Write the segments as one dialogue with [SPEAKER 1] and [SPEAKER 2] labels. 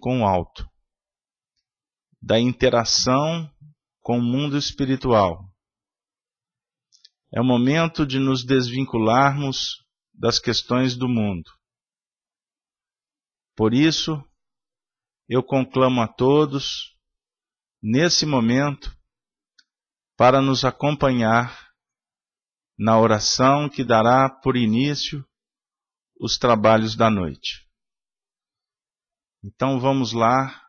[SPEAKER 1] com o alto, da interação com o mundo espiritual. É o momento de nos desvincularmos das questões do mundo. Por isso, eu conclamo a todos, nesse momento, para nos acompanhar na oração que dará por início os trabalhos da noite. Então vamos lá,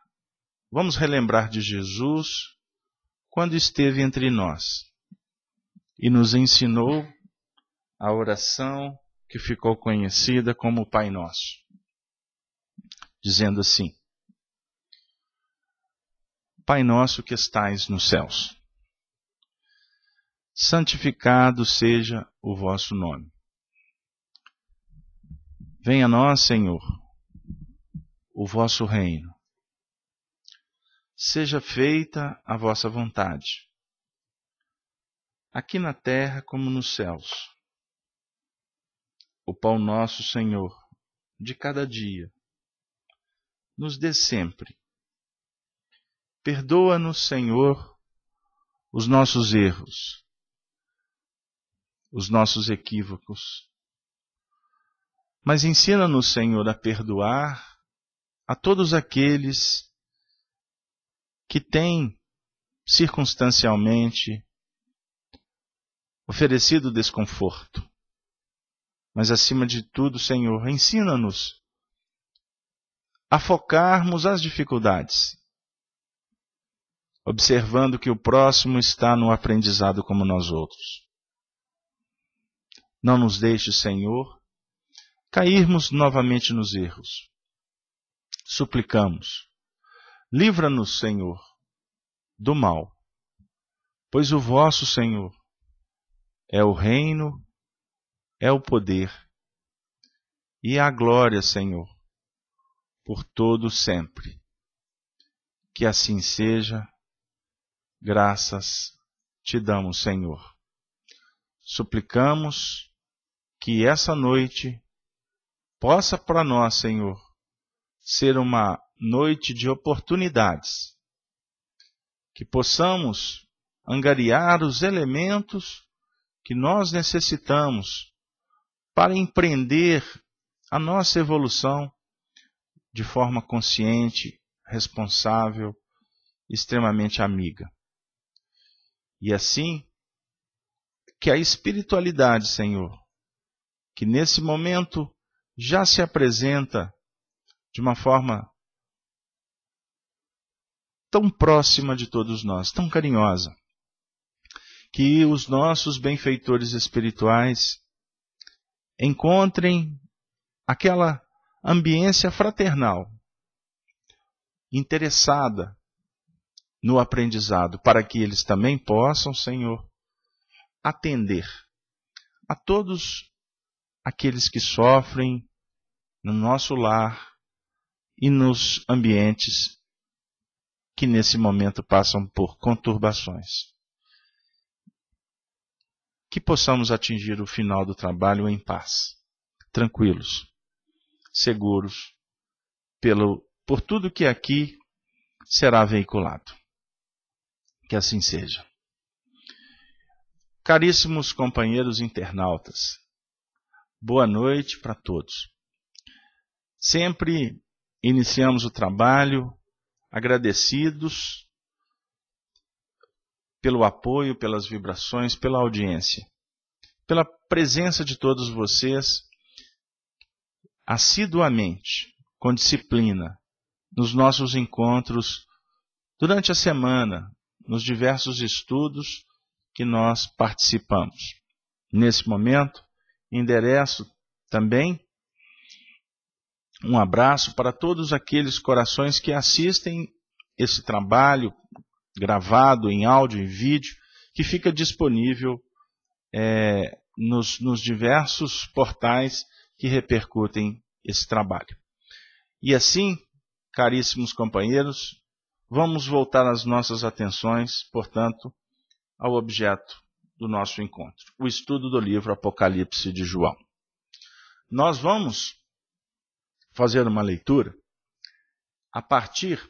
[SPEAKER 1] vamos relembrar de Jesus quando esteve entre nós e nos ensinou a oração que ficou conhecida como Pai Nosso, dizendo assim: Pai nosso que estais nos céus, santificado seja o vosso nome. Venha a nós, Senhor, o vosso reino. Seja feita a vossa vontade, aqui na terra como nos céus. O pão nosso, Senhor, de cada dia, nos dê sempre. Perdoa-nos, Senhor, os nossos erros, os nossos equívocos. Mas ensina-nos, Senhor, a perdoar a todos aqueles que têm circunstancialmente oferecido desconforto. Mas, acima de tudo, Senhor, ensina-nos a focarmos as dificuldades, observando que o próximo está no aprendizado como nós outros. Não nos deixe, Senhor, cairmos novamente nos erros suplicamos. Livra-nos, Senhor, do mal, pois o vosso, Senhor, é o reino, é o poder e a glória, Senhor, por todo sempre. Que assim seja. Graças te damos, Senhor. Suplicamos que essa noite possa para nós, Senhor, ser uma noite de oportunidades, que possamos angariar os elementos que nós necessitamos para empreender a nossa evolução de forma consciente, responsável, extremamente amiga. E assim, que a espiritualidade, Senhor, que nesse momento já se apresenta de uma forma tão próxima de todos nós, tão carinhosa, que os nossos benfeitores espirituais encontrem aquela ambiência fraternal, interessada no aprendizado, para que eles também possam, Senhor, atender a todos aqueles que sofrem no nosso lar, e nos ambientes que nesse momento passam por conturbações. Que possamos atingir o final do trabalho em paz, tranquilos, seguros, pelo, por tudo que aqui será veiculado. Que assim seja. Caríssimos companheiros internautas, boa noite para todos. Sempre iniciamos o trabalho agradecidos pelo apoio, pelas vibrações, pela audiência, pela presença de todos vocês assiduamente, com disciplina, nos nossos encontros durante a semana, nos diversos estudos que nós participamos. Nesse momento, endereço também um abraço para todos aqueles corações que assistem esse trabalho gravado em áudio e vídeo, que fica disponível é, nos, nos diversos portais que repercutem esse trabalho. E assim, caríssimos companheiros, vamos voltar as nossas atenções, portanto, ao objeto do nosso encontro, o estudo do livro Apocalipse de João. Nós vamos fazer uma leitura a partir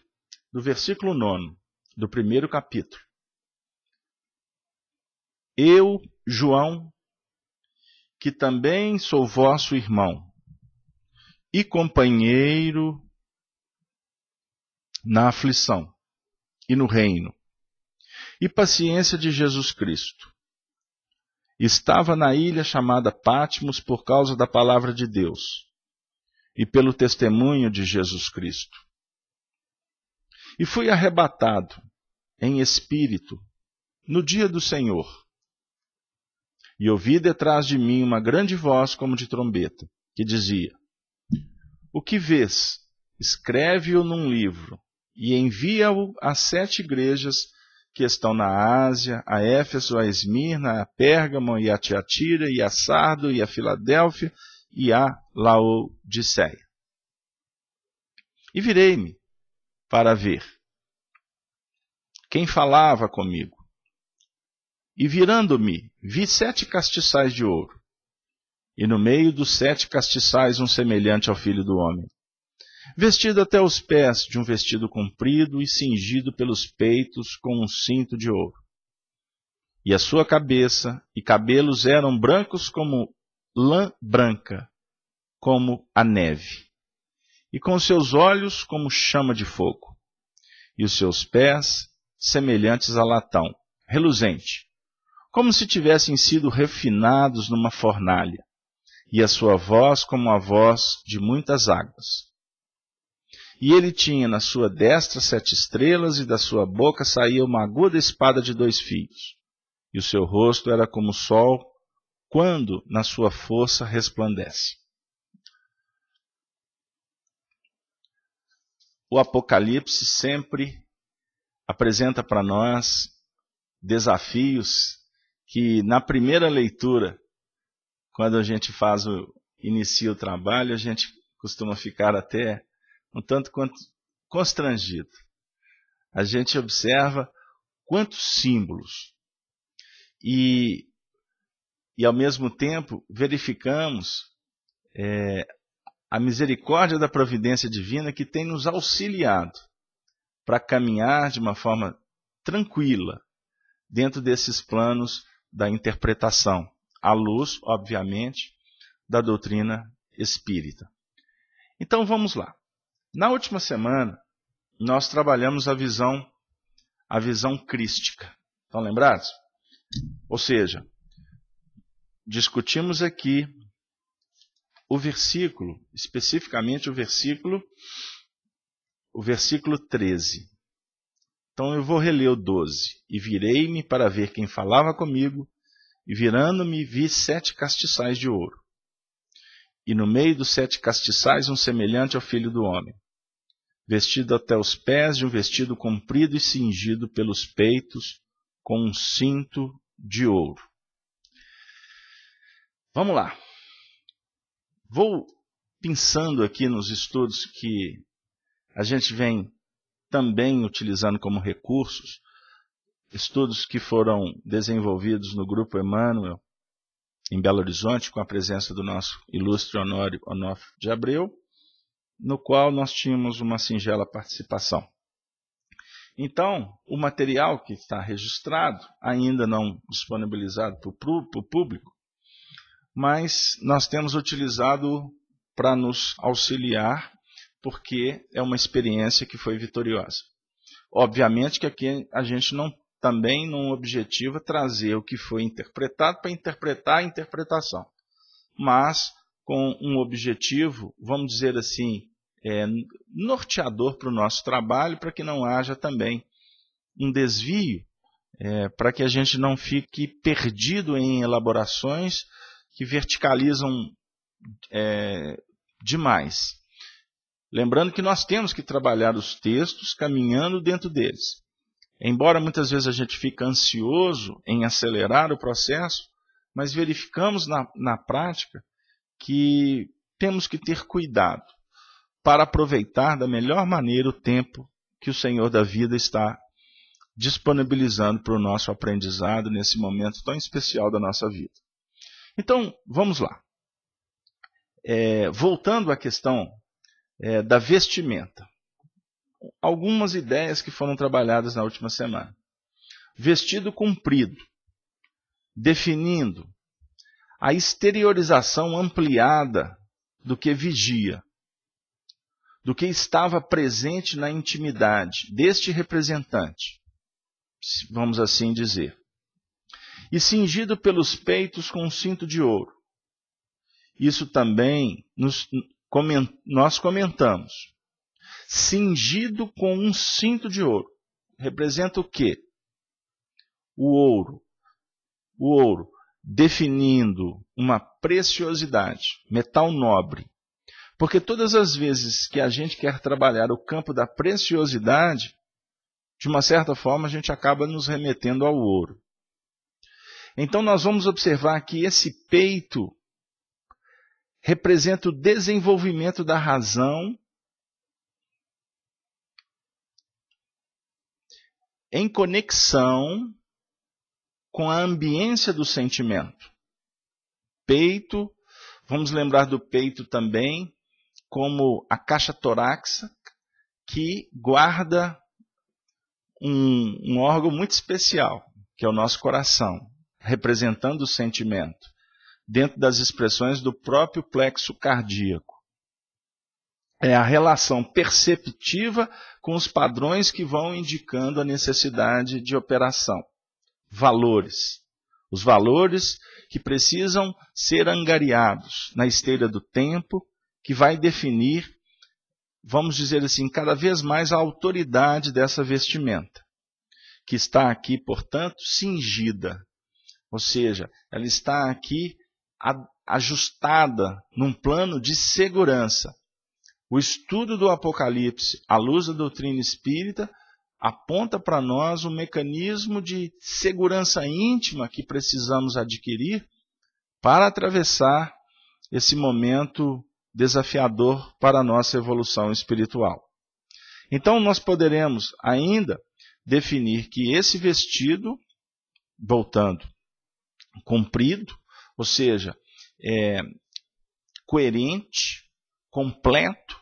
[SPEAKER 1] do versículo 9 do primeiro capítulo. Eu, João, que também sou vosso irmão e companheiro na aflição e no reino e paciência de Jesus Cristo. Estava na ilha chamada Patmos por causa da palavra de Deus e pelo testemunho de Jesus Cristo. E fui arrebatado em espírito no dia do Senhor. E ouvi detrás de mim uma grande voz como de trombeta, que dizia: O que vês, escreve-o num livro e envia-o às sete igrejas que estão na Ásia, a Éfeso, a Esmirna, a Pérgamo e a Tiatira e a Sardo e a Filadélfia e a Laodiceia. E virei-me para ver quem falava comigo. E virando-me, vi sete castiçais de ouro, e no meio dos sete castiçais um semelhante ao filho do homem, vestido até os pés de um vestido comprido e cingido pelos peitos com um cinto de ouro. E a sua cabeça e cabelos eram brancos como lã branca, como a neve, e com seus olhos como chama de fogo, e os seus pés semelhantes a latão, reluzente, como se tivessem sido refinados numa fornalha, e a sua voz como a voz de muitas águas. E ele tinha na sua destra sete estrelas, e da sua boca saía uma aguda espada de dois fios, e o seu rosto era como o sol quando na sua força resplandece. O Apocalipse sempre apresenta para nós desafios que na primeira leitura, quando a gente faz o inicia o trabalho, a gente costuma ficar até um tanto quanto constrangido. A gente observa quantos símbolos e e ao mesmo tempo verificamos é, a misericórdia da providência divina que tem nos auxiliado para caminhar de uma forma tranquila dentro desses planos da interpretação, à luz, obviamente, da doutrina espírita. Então vamos lá. Na última semana, nós trabalhamos a visão a visão crística. Estão lembrados? Ou seja, discutimos aqui o versículo, especificamente o versículo o versículo 13. Então eu vou reler o 12. E virei-me para ver quem falava comigo, e virando-me vi sete castiçais de ouro. E no meio dos sete castiçais um semelhante ao filho do homem, vestido até os pés de um vestido comprido e cingido pelos peitos com um cinto de ouro. Vamos lá. Vou pensando aqui nos estudos que a gente vem também utilizando como recursos, estudos que foram desenvolvidos no Grupo Emmanuel, em Belo Horizonte, com a presença do nosso ilustre Honório Onofre de Abreu, no qual nós tínhamos uma singela participação. Então, o material que está registrado, ainda não disponibilizado para o público, mas nós temos utilizado para nos auxiliar, porque é uma experiência que foi vitoriosa. Obviamente que aqui a gente não também não objetiva trazer o que foi interpretado para interpretar a interpretação, mas com um objetivo, vamos dizer assim, é, norteador para o nosso trabalho, para que não haja também um desvio, é, para que a gente não fique perdido em elaborações que verticalizam é, demais. Lembrando que nós temos que trabalhar os textos caminhando dentro deles. Embora muitas vezes a gente fique ansioso em acelerar o processo, mas verificamos na, na prática que temos que ter cuidado para aproveitar da melhor maneira o tempo que o Senhor da vida está disponibilizando para o nosso aprendizado nesse momento tão especial da nossa vida. Então, vamos lá. É, voltando à questão é, da vestimenta. Algumas ideias que foram trabalhadas na última semana. Vestido comprido, definindo a exteriorização ampliada do que vigia, do que estava presente na intimidade deste representante, vamos assim dizer e cingido pelos peitos com um cinto de ouro. Isso também nos, coment, nós comentamos. Cingido com um cinto de ouro. Representa o quê? O ouro. O ouro definindo uma preciosidade, metal nobre. Porque todas as vezes que a gente quer trabalhar o campo da preciosidade, de uma certa forma a gente acaba nos remetendo ao ouro. Então nós vamos observar que esse peito representa o desenvolvimento da razão em conexão com a ambiência do sentimento. Peito, vamos lembrar do peito também como a caixa torácica que guarda um, um órgão muito especial, que é o nosso coração representando o sentimento, dentro das expressões do próprio plexo cardíaco. É a relação perceptiva com os padrões que vão indicando a necessidade de operação. Valores. Os valores que precisam ser angariados na esteira do tempo, que vai definir, vamos dizer assim, cada vez mais a autoridade dessa vestimenta, que está aqui, portanto, cingida ou seja, ela está aqui ajustada num plano de segurança. O estudo do Apocalipse à luz da doutrina espírita aponta para nós um mecanismo de segurança íntima que precisamos adquirir para atravessar esse momento desafiador para a nossa evolução espiritual. Então, nós poderemos ainda definir que esse vestido, voltando comprido, ou seja, é, coerente, completo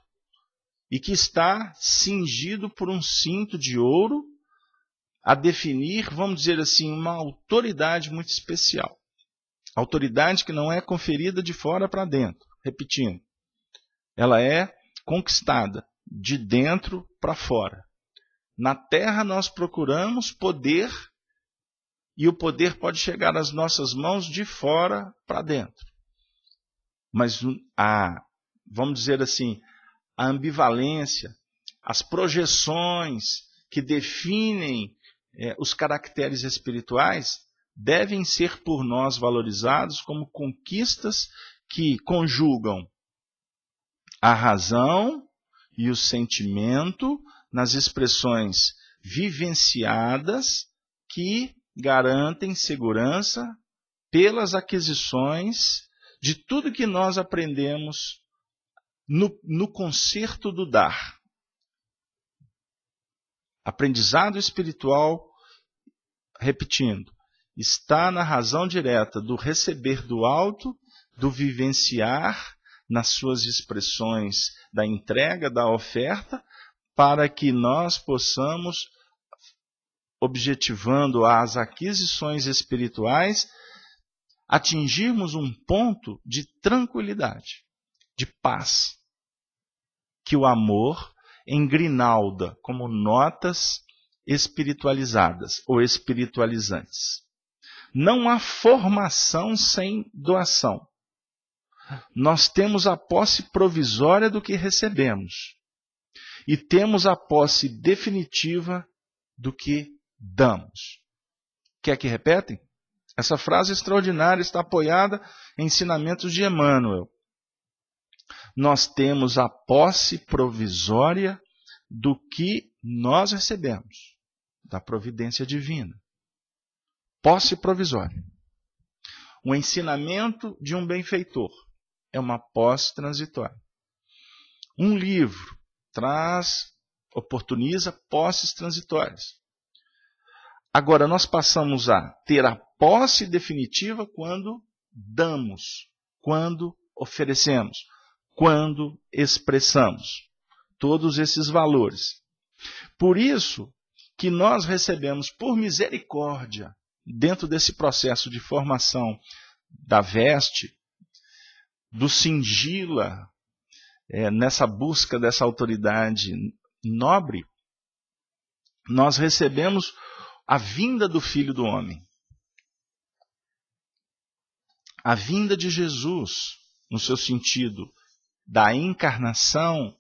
[SPEAKER 1] e que está cingido por um cinto de ouro a definir, vamos dizer assim, uma autoridade muito especial. Autoridade que não é conferida de fora para dentro. Repetindo, ela é conquistada de dentro para fora. Na terra nós procuramos poder e o poder pode chegar às nossas mãos de fora para dentro. Mas a, vamos dizer assim, a ambivalência, as projeções que definem é, os caracteres espirituais devem ser por nós valorizados como conquistas que conjugam a razão e o sentimento nas expressões vivenciadas que garantem segurança pelas aquisições de tudo que nós aprendemos no, no concerto do dar. Aprendizado espiritual, repetindo, está na razão direta do receber do alto, do vivenciar nas suas expressões da entrega da oferta, para que nós possamos objetivando as aquisições espirituais, atingirmos um ponto de tranquilidade, de paz, que o amor engrinalda como notas espiritualizadas ou espiritualizantes. Não há formação sem doação. Nós temos a posse provisória do que recebemos e temos a posse definitiva do que damos. Quer que repetem? Essa frase extraordinária está apoiada em ensinamentos de Emmanuel. Nós temos a posse provisória do que nós recebemos da providência divina. Posse provisória. O ensinamento de um benfeitor é uma posse transitória. Um livro traz, oportuniza posses transitórias. Agora, nós passamos a ter a posse definitiva quando damos, quando oferecemos, quando expressamos todos esses valores. Por isso que nós recebemos por misericórdia, dentro desse processo de formação da veste, do singila, é, nessa busca dessa autoridade nobre, nós recebemos a vinda do Filho do Homem. A vinda de Jesus, no seu sentido da encarnação,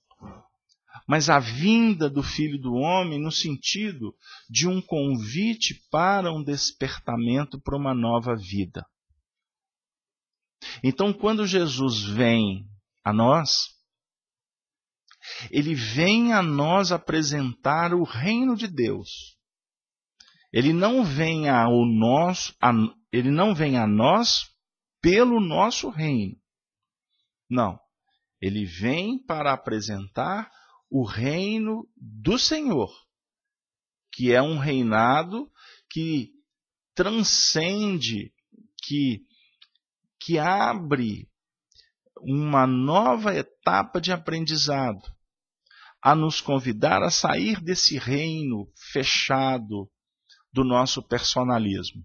[SPEAKER 1] mas a vinda do Filho do Homem no sentido de um convite para um despertamento para uma nova vida. Então, quando Jesus vem a nós, ele vem a nós apresentar o reino de Deus ele não vem a, ele não vem a nós pelo nosso reino. Não. Ele vem para apresentar o reino do Senhor, que é um reinado que transcende, que, que abre uma nova etapa de aprendizado, a nos convidar a sair desse reino fechado, do nosso personalismo.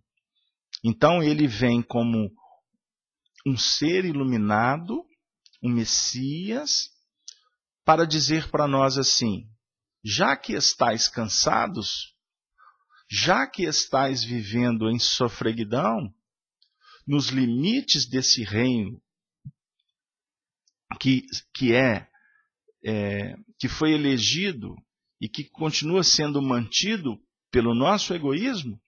[SPEAKER 1] Então ele vem como um ser iluminado, um Messias, para dizer para nós assim: já que estáis cansados, já que estáis vivendo em sofreguidão, nos limites desse reino que, que é, é que foi elegido e que continua sendo mantido pelo nosso egoísmo,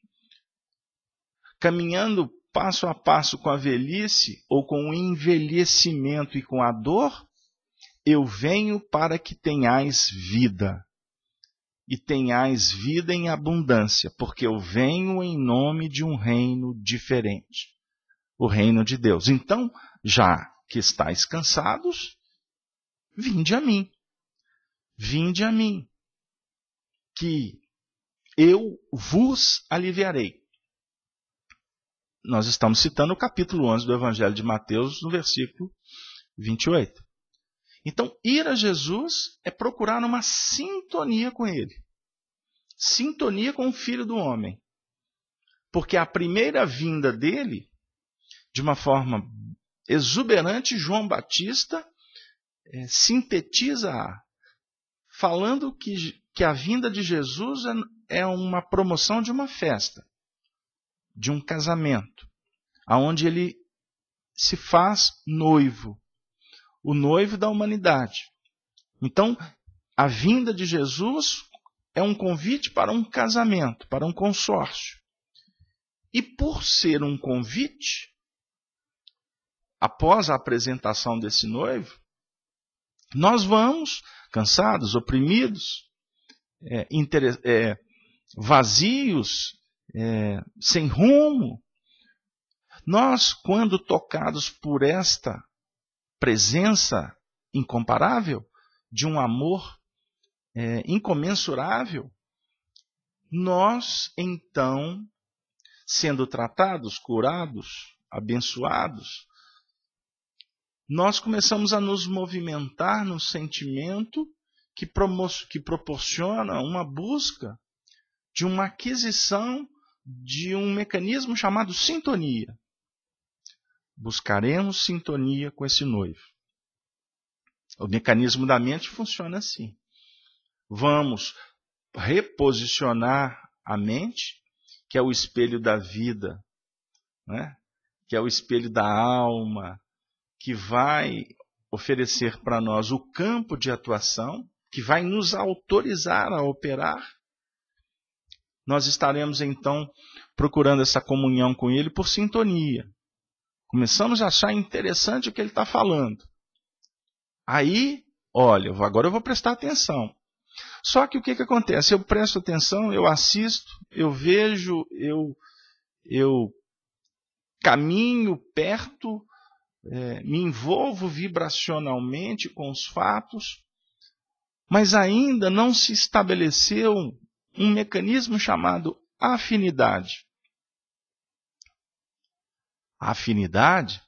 [SPEAKER 1] caminhando passo a passo com a velhice ou com o envelhecimento e com a dor, eu venho para que tenhais vida. E tenhais vida em abundância, porque eu venho em nome de um reino diferente o reino de Deus. Então, já que estáis cansados, vinde a mim. Vinde a mim. Que eu vos aliviarei. Nós estamos citando o capítulo 11 do Evangelho de Mateus, no versículo 28. Então, ir a Jesus é procurar uma sintonia com Ele, sintonia com o Filho do Homem. Porque a primeira vinda dele, de uma forma exuberante, João Batista é, eh, sintetiza falando que, que a vinda de Jesus é é uma promoção de uma festa, de um casamento, aonde ele se faz noivo, o noivo da humanidade. Então, a vinda de Jesus é um convite para um casamento, para um consórcio. E por ser um convite, após a apresentação desse noivo, nós vamos, cansados, oprimidos, é, é, vazios, é, sem rumo. Nós, quando tocados por esta presença incomparável, de um amor é, incomensurável, nós então, sendo tratados, curados, abençoados, nós começamos a nos movimentar no sentimento que, que proporciona uma busca de uma aquisição de um mecanismo chamado sintonia. Buscaremos sintonia com esse noivo. O mecanismo da mente funciona assim. Vamos reposicionar a mente, que é o espelho da vida, né? que é o espelho da alma, que vai oferecer para nós o campo de atuação, que vai nos autorizar a operar nós estaremos então procurando essa comunhão com Ele por sintonia. Começamos a achar interessante o que Ele está falando. Aí, olha, agora eu vou prestar atenção. Só que o que, que acontece? Eu presto atenção, eu assisto, eu vejo, eu, eu caminho perto, é, me envolvo vibracionalmente com os fatos, mas ainda não se estabeleceu um mecanismo chamado afinidade. A afinidade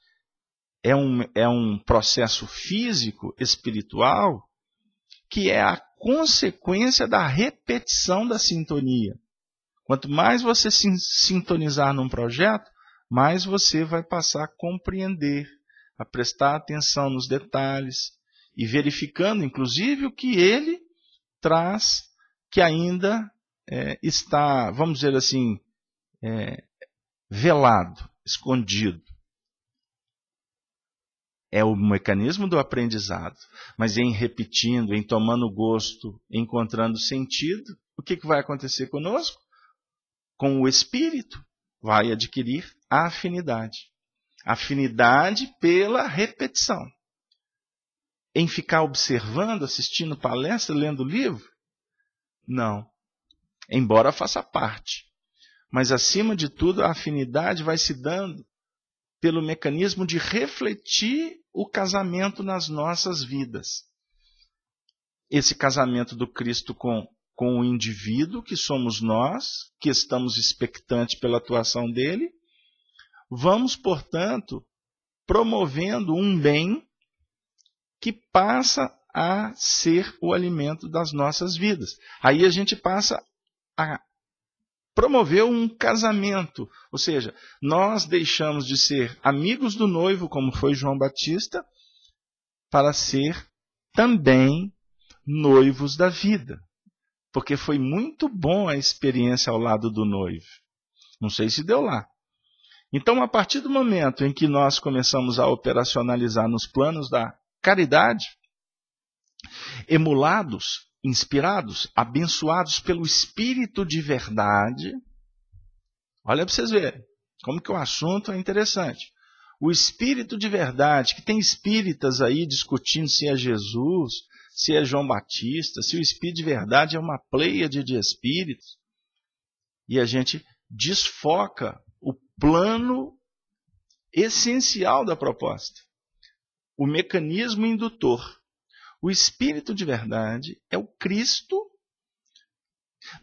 [SPEAKER 1] é um, é um processo físico, espiritual, que é a consequência da repetição da sintonia. Quanto mais você se sintonizar num projeto, mais você vai passar a compreender, a prestar atenção nos detalhes e verificando, inclusive, o que ele traz que ainda é, está, vamos dizer assim, é, velado, escondido. É o mecanismo do aprendizado, mas em repetindo, em tomando gosto, encontrando sentido, o que, que vai acontecer conosco? Com o espírito, vai adquirir a afinidade. Afinidade pela repetição. Em ficar observando, assistindo palestra, lendo livro? Não embora faça parte. Mas, acima de tudo, a afinidade vai se dando pelo mecanismo de refletir o casamento nas nossas vidas. Esse casamento do Cristo com, com o indivíduo, que somos nós, que estamos expectantes pela atuação dele. Vamos, portanto, promovendo um bem que passa a ser o alimento das nossas vidas. Aí a gente passa a promoveu um casamento, ou seja, nós deixamos de ser amigos do noivo, como foi João Batista, para ser também noivos da vida, porque foi muito bom a experiência ao lado do noivo. Não sei se deu lá. Então, a partir do momento em que nós começamos a operacionalizar nos planos da caridade, emulados inspirados, abençoados pelo Espírito de verdade. Olha para vocês verem como que o assunto é interessante. O Espírito de verdade, que tem espíritas aí discutindo se é Jesus, se é João Batista, se o Espírito de verdade é uma pleia de espíritos. E a gente desfoca o plano essencial da proposta, o mecanismo indutor. O Espírito de verdade é o Cristo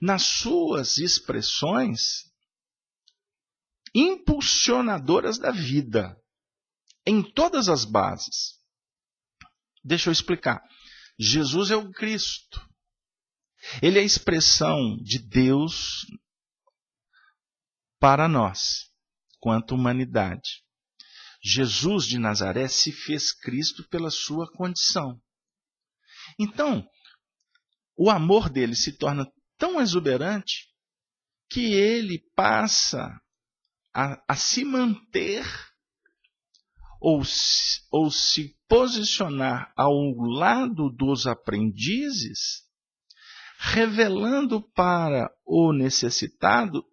[SPEAKER 1] nas suas expressões impulsionadoras da vida, em todas as bases. Deixa eu explicar. Jesus é o Cristo. Ele é a expressão de Deus para nós, quanto humanidade. Jesus de Nazaré se fez Cristo pela sua condição. Então, o amor dele se torna tão exuberante que ele passa a, a se manter ou, ou se posicionar ao lado dos aprendizes, revelando para o necessitado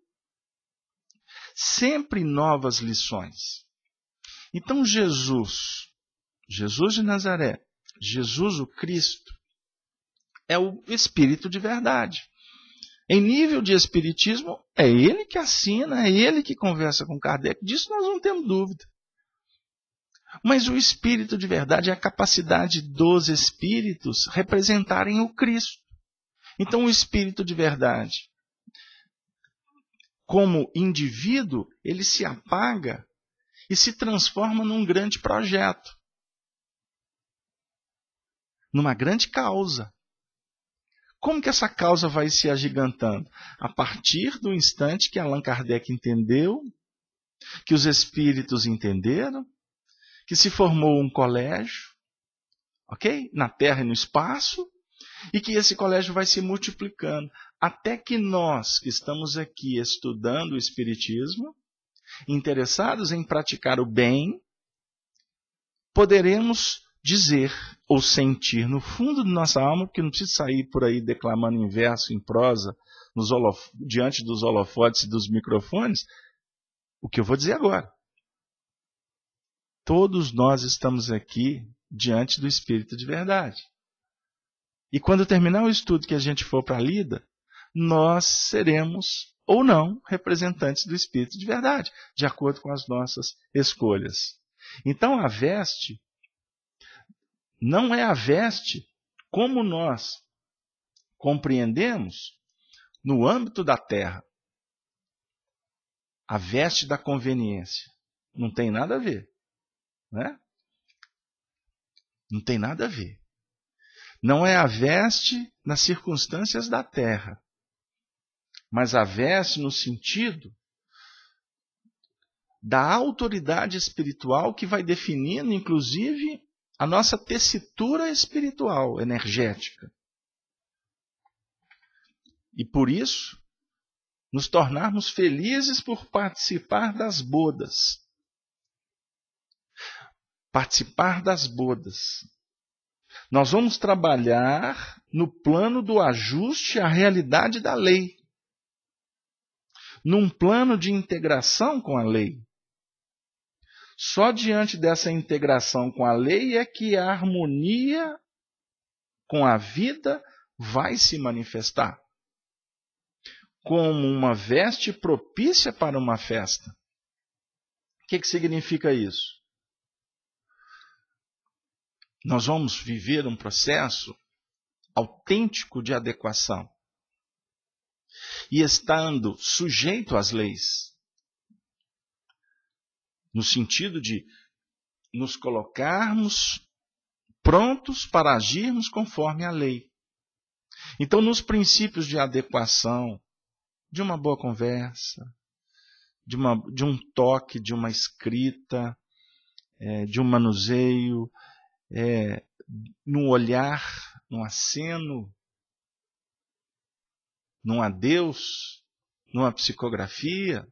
[SPEAKER 1] sempre novas lições. Então Jesus, Jesus de Nazaré, Jesus o Cristo, é o Espírito de verdade. Em nível de Espiritismo, é ele que assina, é ele que conversa com Kardec, disso nós não temos dúvida. Mas o Espírito de verdade é a capacidade dos Espíritos representarem o Cristo. Então, o Espírito de verdade, como indivíduo, ele se apaga e se transforma num grande projeto numa grande causa. Como que essa causa vai se agigantando? A partir do instante que Allan Kardec entendeu, que os espíritos entenderam, que se formou um colégio, ok? Na Terra e no espaço, e que esse colégio vai se multiplicando até que nós que estamos aqui estudando o Espiritismo, interessados em praticar o bem, poderemos dizer ou sentir no fundo da nossa alma, porque não precisa sair por aí declamando em verso, em prosa, holof... diante dos holofotes e dos microfones, o que eu vou dizer agora. Todos nós estamos aqui diante do Espírito de verdade. E quando terminar o estudo que a gente for para a lida, nós seremos ou não representantes do Espírito de verdade, de acordo com as nossas escolhas. Então a veste não é a veste como nós compreendemos no âmbito da terra. A veste da conveniência não tem nada a ver, né? Não tem nada a ver. Não é a veste nas circunstâncias da terra, mas a veste no sentido da autoridade espiritual que vai definindo, inclusive, a nossa tessitura espiritual, energética. E por isso, nos tornarmos felizes por participar das bodas. Participar das bodas. Nós vamos trabalhar no plano do ajuste à realidade da lei, num plano de integração com a lei. Só diante dessa integração com a lei é que a harmonia com a vida vai se manifestar como uma veste propícia para uma festa. O que, que significa isso? Nós vamos viver um processo autêntico de adequação. E estando sujeito às leis, no sentido de nos colocarmos prontos para agirmos conforme a lei. Então, nos princípios de adequação, de uma boa conversa, de, uma, de um toque, de uma escrita, é, de um manuseio, é, no olhar, num aceno, num adeus, numa psicografia,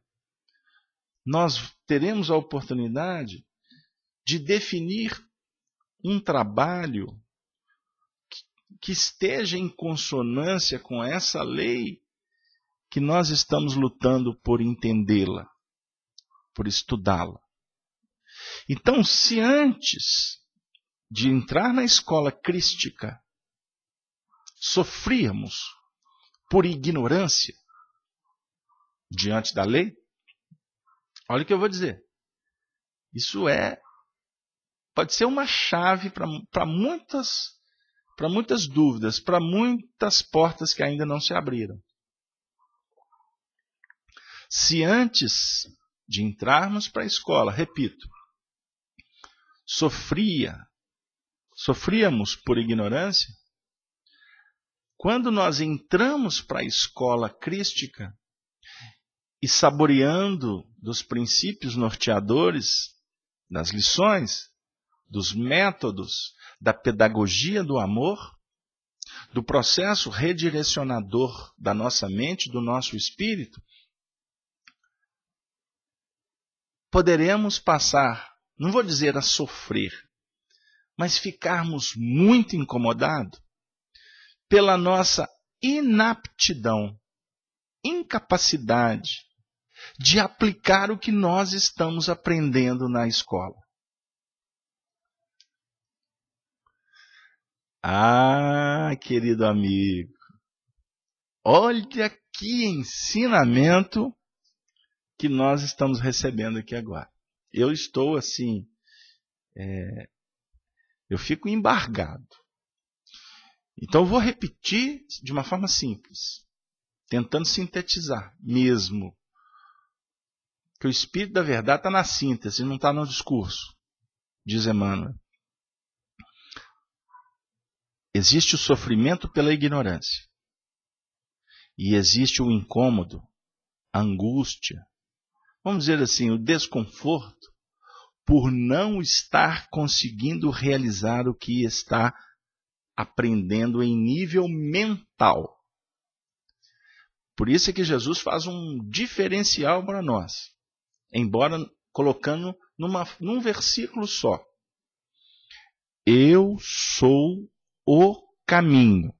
[SPEAKER 1] nós teremos a oportunidade de definir um trabalho que esteja em consonância com essa lei que nós estamos lutando por entendê-la, por estudá-la. Então, se antes de entrar na escola crística sofríamos por ignorância diante da lei, Olha o que eu vou dizer. Isso é pode ser uma chave para muitas para muitas dúvidas, para muitas portas que ainda não se abriram. Se antes de entrarmos para a escola, repito, sofria, sofríamos por ignorância, quando nós entramos para a escola crística, e saboreando dos princípios norteadores, das lições, dos métodos, da pedagogia do amor, do processo redirecionador da nossa mente, do nosso espírito, poderemos passar, não vou dizer a sofrer, mas ficarmos muito incomodados pela nossa inaptidão, incapacidade de aplicar o que nós estamos aprendendo na escola. Ah, querido amigo, olha que ensinamento que nós estamos recebendo aqui agora. Eu estou assim, é, eu fico embargado. Então eu vou repetir de uma forma simples, tentando sintetizar mesmo que o espírito da verdade está na síntese, não está no discurso, diz Emmanuel. Existe o sofrimento pela ignorância. E existe o incômodo, a angústia, vamos dizer assim, o desconforto por não estar conseguindo realizar o que está aprendendo em nível mental. Por isso é que Jesus faz um diferencial para nós embora colocando numa, num versículo só. Eu sou o caminho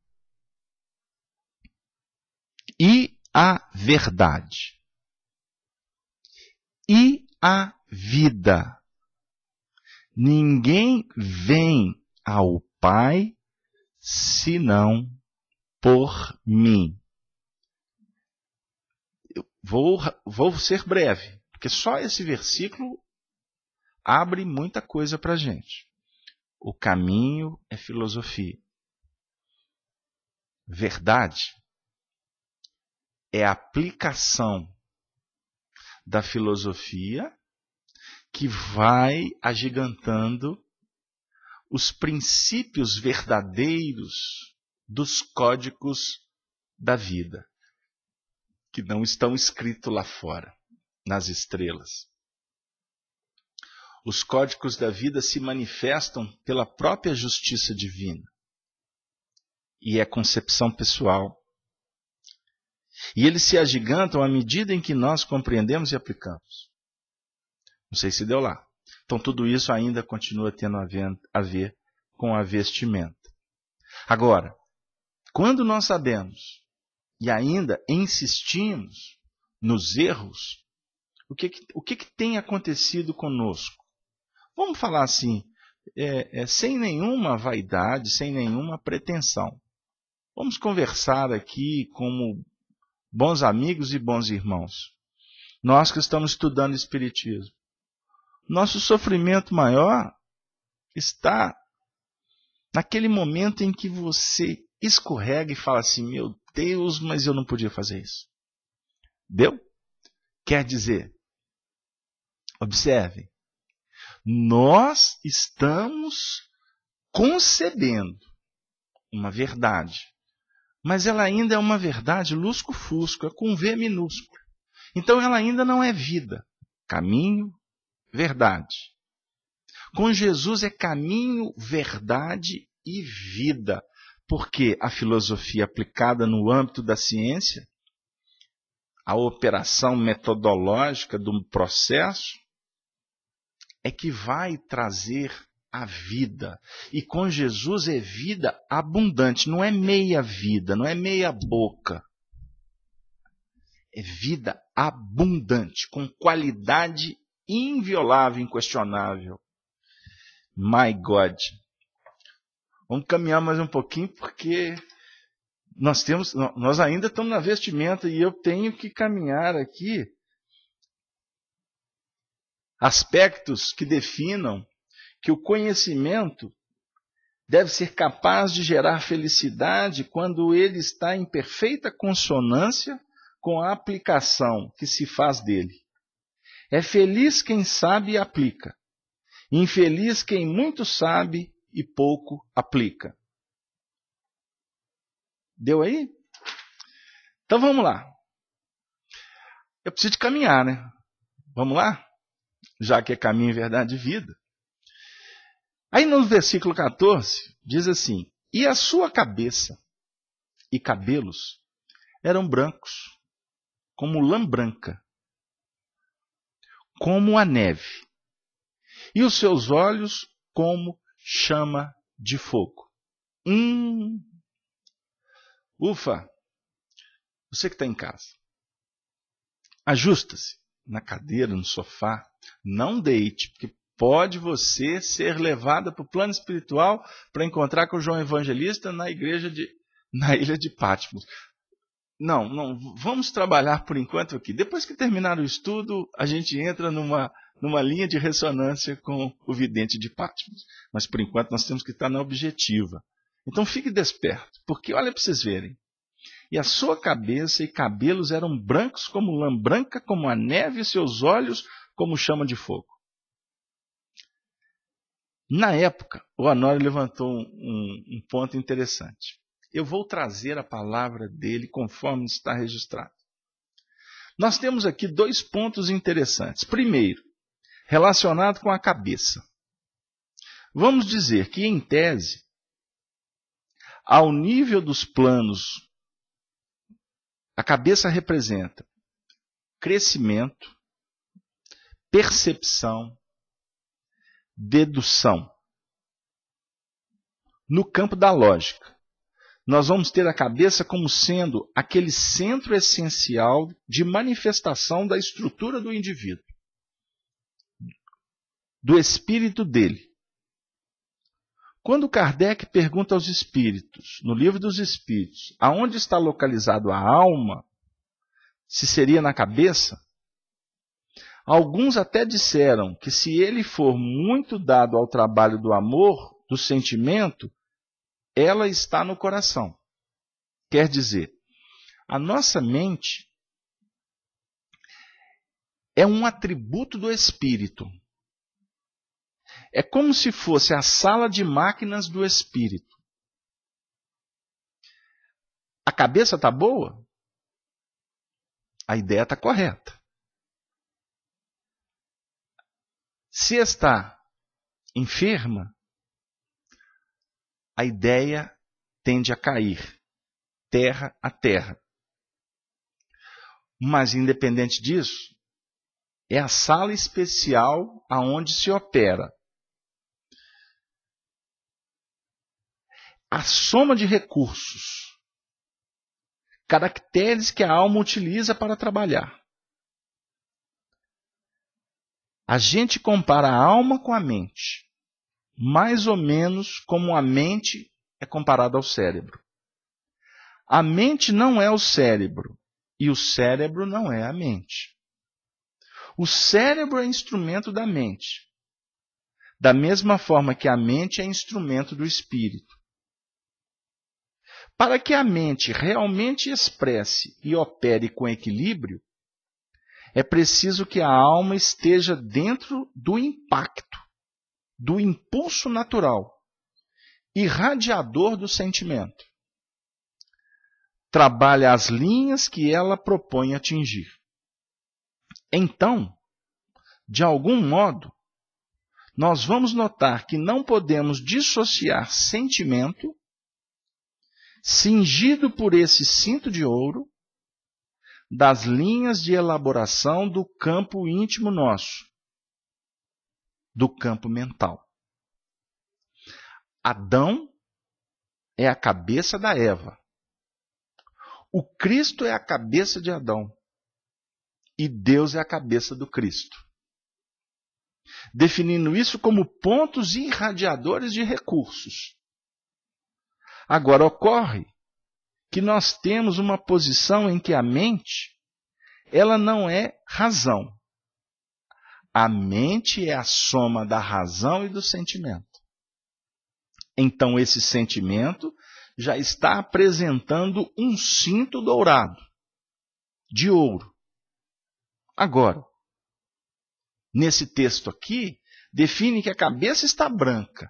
[SPEAKER 1] e a verdade e a vida. Ninguém vem ao Pai senão por mim. vou, vou ser breve. Porque só esse versículo abre muita coisa para a gente. O caminho é filosofia. Verdade é a aplicação da filosofia que vai agigantando os princípios verdadeiros dos códigos da vida, que não estão escritos lá fora nas estrelas. Os códigos da vida se manifestam pela própria justiça divina. E é concepção pessoal. E eles se agigantam à medida em que nós compreendemos e aplicamos. Não sei se deu lá. Então, tudo isso ainda continua tendo a ver com a vestimenta. Agora, quando nós sabemos e ainda insistimos nos erros o que, o que, que, tem acontecido conosco? Vamos falar assim, é, é, sem nenhuma vaidade, sem nenhuma pretensão. Vamos conversar aqui como bons amigos e bons irmãos. Nós que estamos estudando Espiritismo. Nosso sofrimento maior está naquele momento em que você escorrega e fala assim: Meu Deus, mas eu não podia fazer isso. Deu? Quer dizer, Observe, nós estamos concebendo uma verdade, mas ela ainda é uma verdade lusco-fusco, é com V minúsculo. Então ela ainda não é vida. Caminho, verdade. Com Jesus é caminho, verdade e vida, porque a filosofia aplicada no âmbito da ciência, a operação metodológica do processo, é que vai trazer a vida. E com Jesus é vida abundante, não é meia vida, não é meia boca. É vida abundante, com qualidade inviolável, inquestionável. My God. Vamos caminhar mais um pouquinho porque nós temos nós ainda estamos na vestimenta e eu tenho que caminhar aqui aspectos que definam que o conhecimento deve ser capaz de gerar felicidade quando ele está em perfeita consonância com a aplicação que se faz dele. É feliz quem sabe e aplica, infeliz quem muito sabe e pouco aplica. Deu aí? Então vamos lá. Eu preciso de caminhar, né? Vamos lá? já que é caminho, verdade e vida. Aí no versículo 14, diz assim: E a sua cabeça e cabelos eram brancos, como lã branca, como a neve, e os seus olhos como chama de fogo. Hum! Ufa! Você que está em casa, ajusta-se na cadeira, no sofá, não deite, porque pode você ser levada para o plano espiritual para encontrar com o João Evangelista na igreja de na ilha de Patmos. Não, não, vamos trabalhar por enquanto aqui. Depois que terminar o estudo, a gente entra numa, numa linha de ressonância com o vidente de Patmos. Mas por enquanto nós temos que estar na objetiva. Então fique desperto, porque olha para vocês verem e a sua cabeça e cabelos eram brancos como lã branca, como a neve, e seus olhos como chama de fogo. Na época, o Anório levantou um, um ponto interessante. Eu vou trazer a palavra dele conforme está registrado. Nós temos aqui dois pontos interessantes. Primeiro, relacionado com a cabeça. Vamos dizer que, em tese, ao nível dos planos a cabeça representa crescimento, percepção, dedução. No campo da lógica, nós vamos ter a cabeça como sendo aquele centro essencial de manifestação da estrutura do indivíduo, do espírito dele. Quando Kardec pergunta aos espíritos, no livro dos espíritos, aonde está localizado a alma, se seria na cabeça, alguns até disseram que se ele for muito dado ao trabalho do amor, do sentimento, ela está no coração. Quer dizer, a nossa mente é um atributo do espírito. É como se fosse a sala de máquinas do espírito. A cabeça está boa? A ideia está correta. Se está enferma, a ideia tende a cair, terra a terra. Mas, independente disso, é a sala especial aonde se opera a soma de recursos, caracteres que a alma utiliza para trabalhar. A gente compara a alma com a mente, mais ou menos como a mente é comparada ao cérebro. A mente não é o cérebro e o cérebro não é a mente. O cérebro é instrumento da mente, da mesma forma que a mente é instrumento do espírito. Para que a mente realmente expresse e opere com equilíbrio, é preciso que a alma esteja dentro do impacto, do impulso natural, irradiador do sentimento. Trabalha as linhas que ela propõe atingir. Então, de algum modo, nós vamos notar que não podemos dissociar sentimento cingido por esse cinto de ouro, das linhas de elaboração do campo íntimo nosso, do campo mental. Adão é a cabeça da Eva. O Cristo é a cabeça de Adão. E Deus é a cabeça do Cristo. Definindo isso como pontos irradiadores de recursos Agora, ocorre que nós temos uma posição em que a mente, ela não é razão. A mente é a soma da razão e do sentimento. Então, esse sentimento já está apresentando um cinto dourado, de ouro. Agora, nesse texto aqui, define que a cabeça está branca.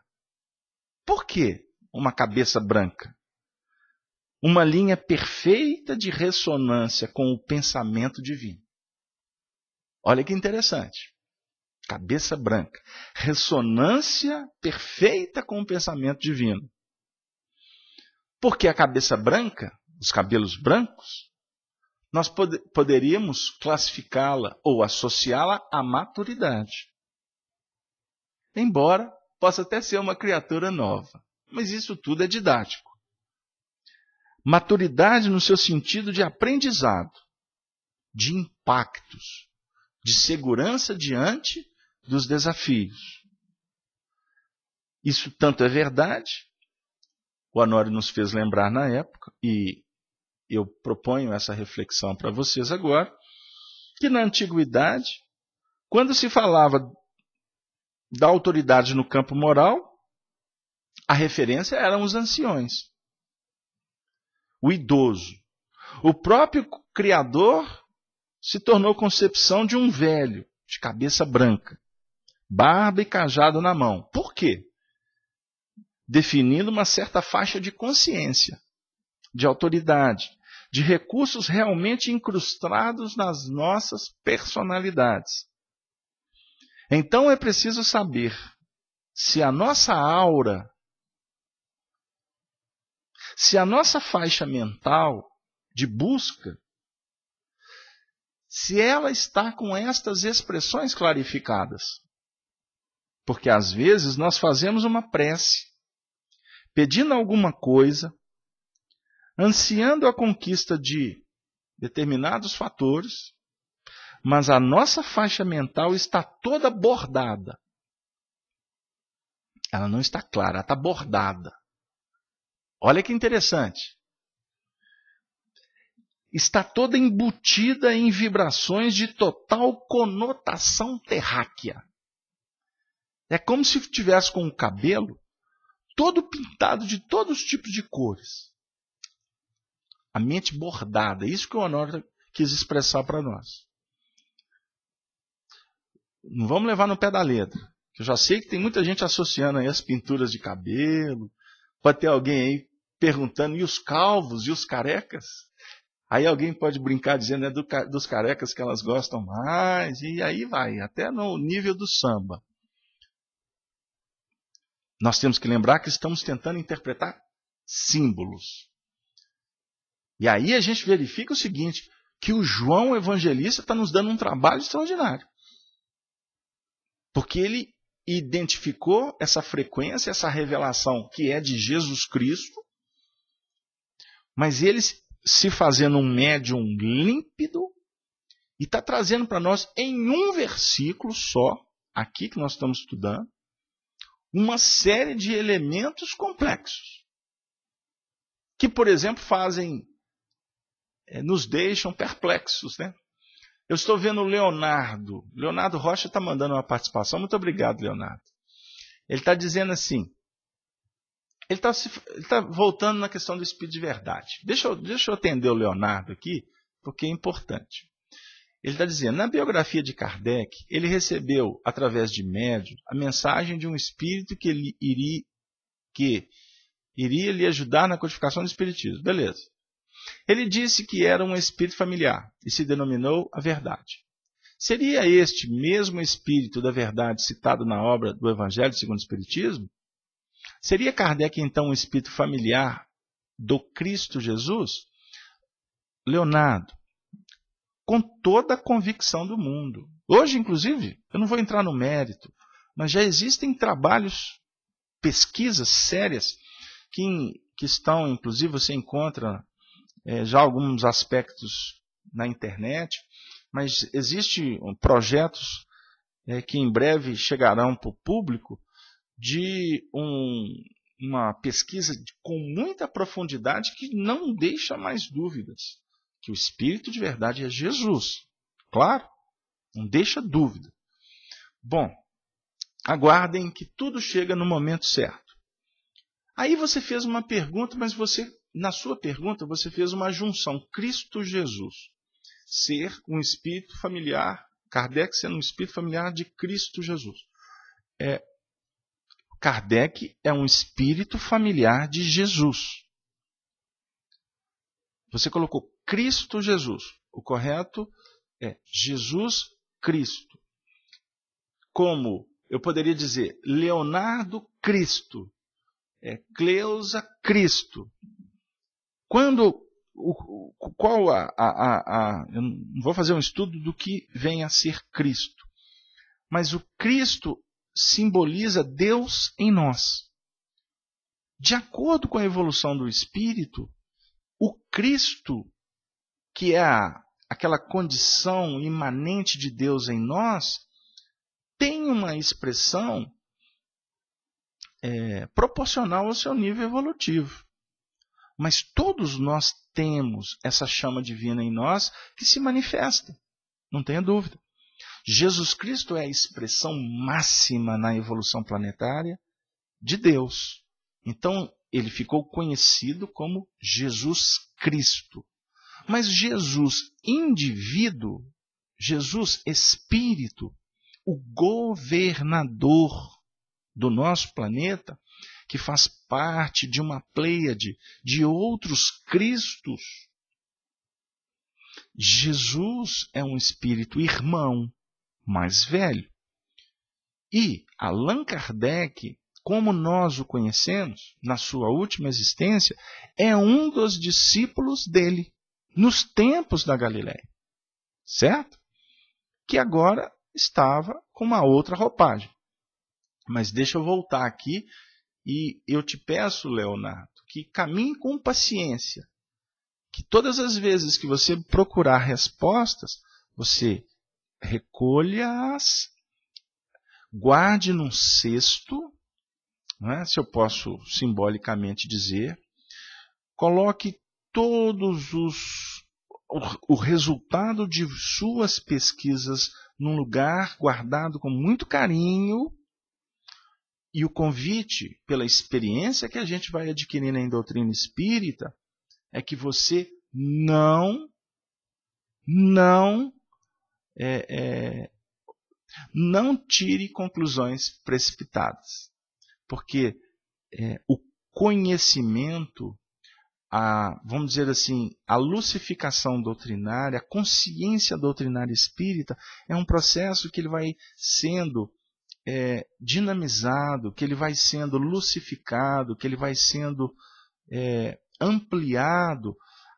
[SPEAKER 1] Por quê? uma cabeça branca. Uma linha perfeita de ressonância com o pensamento divino. Olha que interessante. Cabeça branca. Ressonância perfeita com o pensamento divino. Porque a cabeça branca, os cabelos brancos, nós pod poderíamos classificá-la ou associá-la à maturidade. Embora possa até ser uma criatura nova. Mas isso tudo é didático. Maturidade no seu sentido de aprendizado, de impactos, de segurança diante dos desafios. Isso tanto é verdade, o Anório nos fez lembrar na época, e eu proponho essa reflexão para vocês agora, que na antiguidade, quando se falava da autoridade no campo moral, a referência eram os anciões. O idoso. O próprio Criador se tornou concepção de um velho, de cabeça branca, barba e cajado na mão. Por quê? Definindo uma certa faixa de consciência, de autoridade, de recursos realmente incrustados nas nossas personalidades. Então é preciso saber se a nossa aura se a nossa faixa mental de busca, se ela está com estas expressões clarificadas. Porque às vezes nós fazemos uma prece, pedindo alguma coisa, ansiando a conquista de determinados fatores, mas a nossa faixa mental está toda bordada. Ela não está clara, ela está bordada. Olha que interessante. Está toda embutida em vibrações de total conotação terráquea. É como se tivesse com o cabelo todo pintado de todos os tipos de cores. A mente bordada, isso que o Honório quis expressar para nós. Não vamos levar no pé da letra. Eu já sei que tem muita gente associando aí as pinturas de cabelo. Pode ter alguém aí perguntando: e os calvos e os carecas? Aí alguém pode brincar dizendo: é do, dos carecas que elas gostam mais, e aí vai, até no nível do samba. Nós temos que lembrar que estamos tentando interpretar símbolos. E aí a gente verifica o seguinte: que o João Evangelista está nos dando um trabalho extraordinário. Porque ele identificou essa frequência, essa revelação que é de Jesus Cristo, mas ele se fazendo um médium límpido e está trazendo para nós, em um versículo só, aqui que nós estamos estudando, uma série de elementos complexos. Que, por exemplo, fazem. É, nos deixam perplexos, né? Eu estou vendo o Leonardo. Leonardo Rocha está mandando uma participação. Muito obrigado, Leonardo. Ele está dizendo assim: ele está tá voltando na questão do espírito de verdade. Deixa eu, deixa eu atender o Leonardo aqui, porque é importante. Ele está dizendo, na biografia de Kardec, ele recebeu, através de médium, a mensagem de um espírito que ele iria, que iria lhe ajudar na codificação do espiritismo. Beleza. Ele disse que era um espírito familiar e se denominou a verdade. Seria este mesmo espírito da verdade citado na obra do Evangelho segundo o Espiritismo? Seria Kardec então um espírito familiar do Cristo Jesus? Leonardo, com toda a convicção do mundo. Hoje, inclusive, eu não vou entrar no mérito, mas já existem trabalhos, pesquisas sérias que, que estão, inclusive, você encontra é, já alguns aspectos na internet, mas existem projetos é, que em breve chegarão para o público de um, uma pesquisa com muita profundidade que não deixa mais dúvidas. Que o Espírito de verdade é Jesus. Claro, não deixa dúvida. Bom, aguardem que tudo chega no momento certo. Aí você fez uma pergunta, mas você, na sua pergunta, você fez uma junção. Cristo Jesus. Ser um espírito familiar, Kardec sendo um espírito familiar de Cristo Jesus. É, Kardec é um espírito familiar de Jesus. Você colocou Cristo Jesus. O correto é Jesus Cristo. Como eu poderia dizer Leonardo Cristo, é Cleusa Cristo. Quando o, qual a, a, a, eu não vou fazer um estudo do que vem a ser Cristo, mas o Cristo simboliza Deus em nós. De acordo com a evolução do espírito, o Cristo, que é a, aquela condição imanente de Deus em nós, tem uma expressão é, proporcional ao seu nível evolutivo. Mas todos nós temos essa chama divina em nós que se manifesta, não tenha dúvida. Jesus Cristo é a expressão máxima na evolução planetária de Deus. Então, ele ficou conhecido como Jesus Cristo. Mas Jesus, indivíduo, Jesus, espírito, o governador do nosso planeta, que faz parte de uma pleiade de outros Cristos. Jesus é um espírito irmão, mais velho. E Allan Kardec, como nós o conhecemos, na sua última existência, é um dos discípulos dele, nos tempos da Galiléia, certo? Que agora estava com uma outra roupagem. Mas deixa eu voltar aqui e eu te peço, Leonardo, que caminhe com paciência. Que todas as vezes que você procurar respostas, você recolha-as, guarde num cesto, né, se eu posso simbolicamente dizer, coloque todos os o, o resultado de suas pesquisas num lugar guardado com muito carinho e o convite pela experiência que a gente vai adquirindo em doutrina espírita é que você não não é, é, não tire conclusões precipitadas, porque é, o conhecimento, a, vamos dizer assim, a lucificação doutrinária, a consciência doutrinária espírita, é um processo que ele vai sendo é, dinamizado, que ele vai sendo lucificado, que ele vai sendo é, ampliado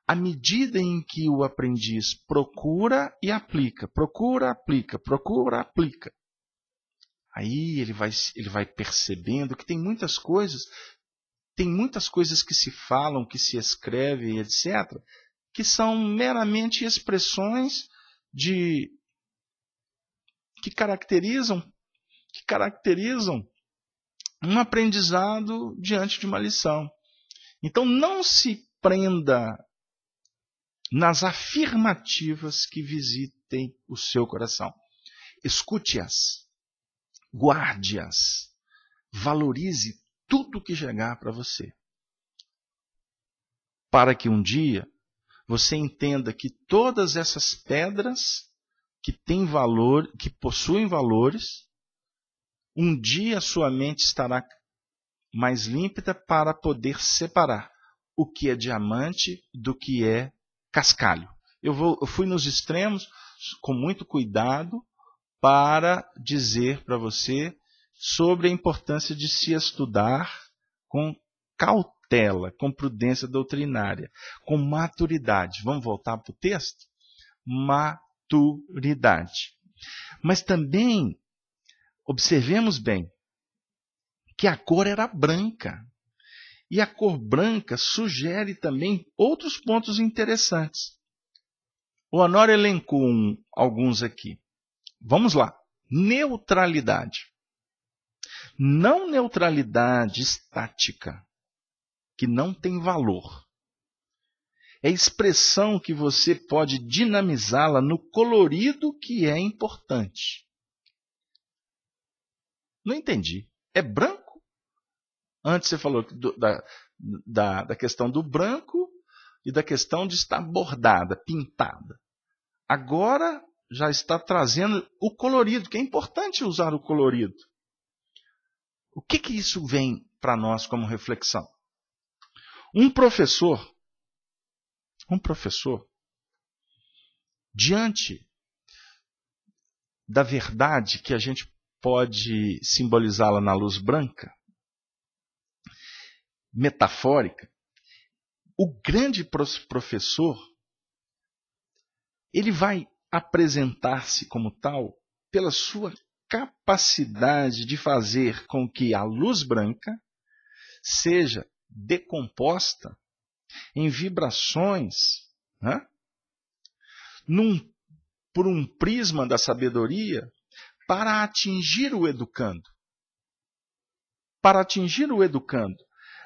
[SPEAKER 1] à medida em que o aprendiz procura e aplica, procura, aplica, procura, aplica, aí ele vai, ele vai percebendo que tem muitas coisas, tem muitas coisas que se falam, que se escrevem, etc., que são meramente expressões de que caracterizam que caracterizam um aprendizado diante de uma lição. Então não se prenda nas afirmativas que visitem o seu coração. Escute-as, guarde-as, valorize tudo que chegar para você. Para que um dia você entenda que todas essas pedras que têm valor, que possuem valores, um dia sua mente estará mais límpida para poder separar o que é diamante do que é cascalho. Eu, vou, eu fui nos extremos com muito cuidado para dizer para você sobre a importância de se estudar com cautela, com prudência doutrinária, com maturidade. Vamos voltar para o texto? Maturidade. Mas também, observemos bem, que a cor era branca. E a cor branca sugere também outros pontos interessantes. O Honor elencou um, alguns aqui. Vamos lá. Neutralidade. Não neutralidade estática, que não tem valor. É expressão que você pode dinamizá-la no colorido que é importante. Não entendi. É branco? Antes você falou do, da, da, da questão do branco e da questão de estar bordada, pintada. Agora já está trazendo o colorido, que é importante usar o colorido. O que, que isso vem para nós como reflexão? Um professor, um professor, diante da verdade que a gente pode simbolizá-la na luz branca, metafórica, o grande professor ele vai apresentar-se como tal pela sua capacidade de fazer com que a luz branca seja decomposta em vibrações né? Num, por um prisma da sabedoria para atingir o educando. Para atingir o educando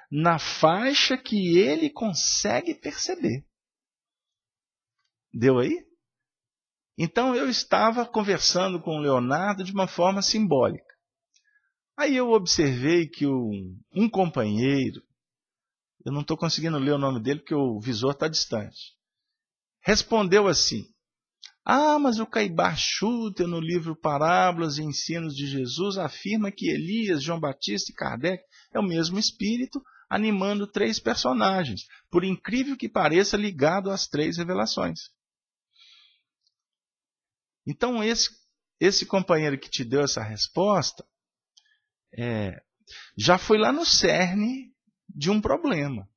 [SPEAKER 1] na faixa que ele consegue perceber. Deu aí? Então eu estava conversando com o Leonardo de uma forma simbólica. Aí eu observei que um, um companheiro, eu não estou conseguindo ler o nome dele porque o visor está distante, respondeu assim: Ah, mas o Caibá Schulte, no livro Parábolas e Ensinos de Jesus, afirma que Elias, João Batista e Kardec é o mesmo espírito, animando três personagens, por incrível que pareça, ligado às três revelações. Então, esse, esse companheiro que te deu essa resposta é, já foi lá no cerne de um problema.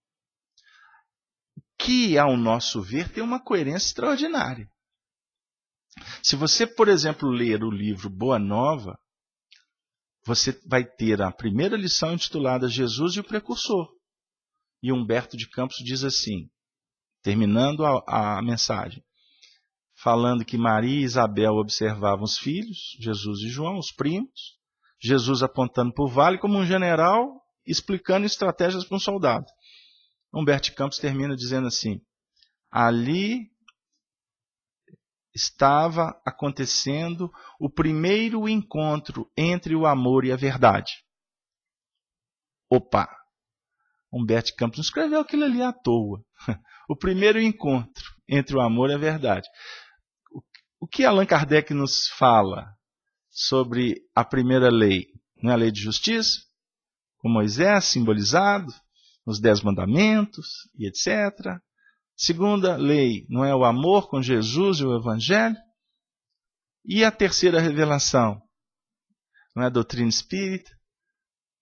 [SPEAKER 1] Que, ao nosso ver, tem uma coerência extraordinária. Se você, por exemplo, ler o livro Boa Nova, você vai ter a primeira lição intitulada Jesus e o Precursor. E Humberto de Campos diz assim, terminando a, a mensagem, falando que Maria e Isabel observavam os filhos, Jesus e João, os primos, Jesus apontando para o vale como um general explicando estratégias para um soldado. Humberto de Campos termina dizendo assim: Ali estava acontecendo o primeiro encontro entre o amor e a verdade. Opa! Humberto Campos não escreveu aquilo ali à toa. O primeiro encontro entre o amor e a verdade. O que Allan Kardec nos fala sobre a primeira lei? Não é a lei de justiça? Com Moisés simbolizado nos Dez Mandamentos e etc. Segunda lei, não é o amor com Jesus e o Evangelho? E a terceira revelação? Não é a doutrina espírita?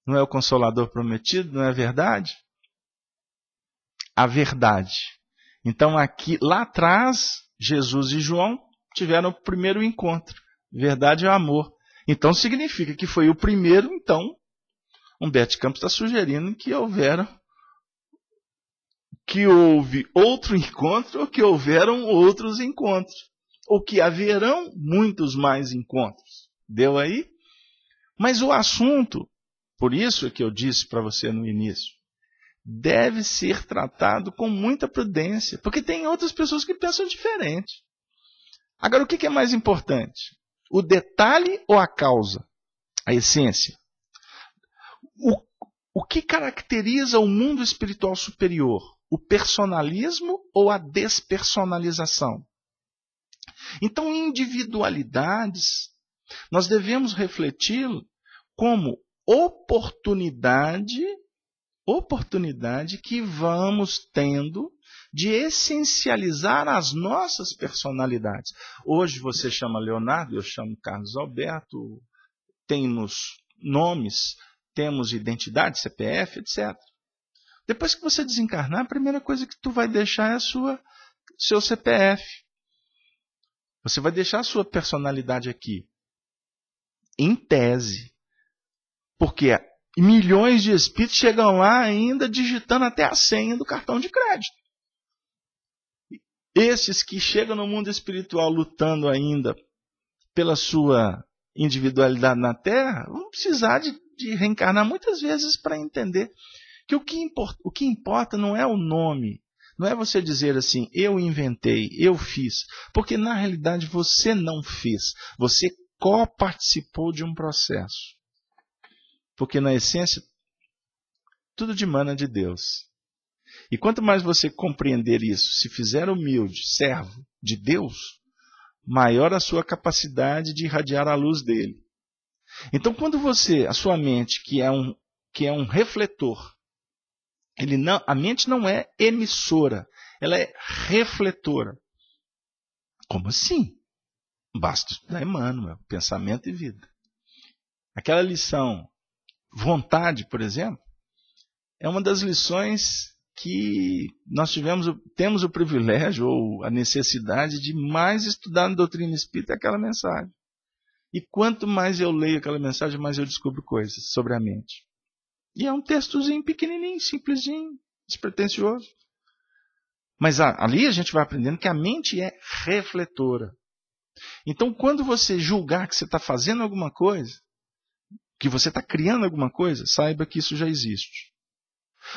[SPEAKER 1] Não é o consolador prometido? Não é a verdade? A verdade. Então, aqui, lá atrás, Jesus e João tiveram o primeiro encontro. Verdade é o amor. Então, significa que foi o primeiro, então, Humberto Campos está sugerindo que houveram que houve outro encontro ou que houveram outros encontros, ou que haverão muitos mais encontros. Deu aí? Mas o assunto, por isso é que eu disse para você no início, deve ser tratado com muita prudência, porque tem outras pessoas que pensam diferente. Agora, o que é mais importante? O detalhe ou a causa? A essência. O, o que caracteriza o mundo espiritual superior? o personalismo ou a despersonalização. Então, individualidades, nós devemos refletir como oportunidade, oportunidade que vamos tendo de essencializar as nossas personalidades. Hoje você chama Leonardo, eu chamo Carlos Alberto, temos nomes, temos identidade, CPF, etc. Depois que você desencarnar, a primeira coisa que tu vai deixar é a sua seu CPF. Você vai deixar a sua personalidade aqui. Em tese. Porque milhões de espíritos chegam lá ainda digitando até a senha do cartão de crédito. Esses que chegam no mundo espiritual lutando ainda pela sua individualidade na Terra vão precisar de, de reencarnar muitas vezes para entender que o que, importa, o que importa não é o nome, não é você dizer assim, eu inventei, eu fiz, porque na realidade você não fez, você coparticipou de um processo. Porque na essência, tudo mana de Deus. E quanto mais você compreender isso, se fizer humilde, servo de Deus, maior a sua capacidade de irradiar a luz dele. Então, quando você, a sua mente, que é um, que é um refletor, ele não, a mente não é emissora, ela é refletora. Como assim? Basta estudar Emmanuel, pensamento e vida. Aquela lição, vontade, por exemplo, é uma das lições que nós tivemos, temos o privilégio ou a necessidade de mais estudar na doutrina espírita aquela mensagem. E quanto mais eu leio aquela mensagem, mais eu descubro coisas sobre a mente. E é um textozinho pequenininho, simplesinho, despretensioso. Mas a, ali a gente vai aprendendo que a mente é refletora. Então, quando você julgar que você está fazendo alguma coisa, que você está criando alguma coisa, saiba que isso já existe.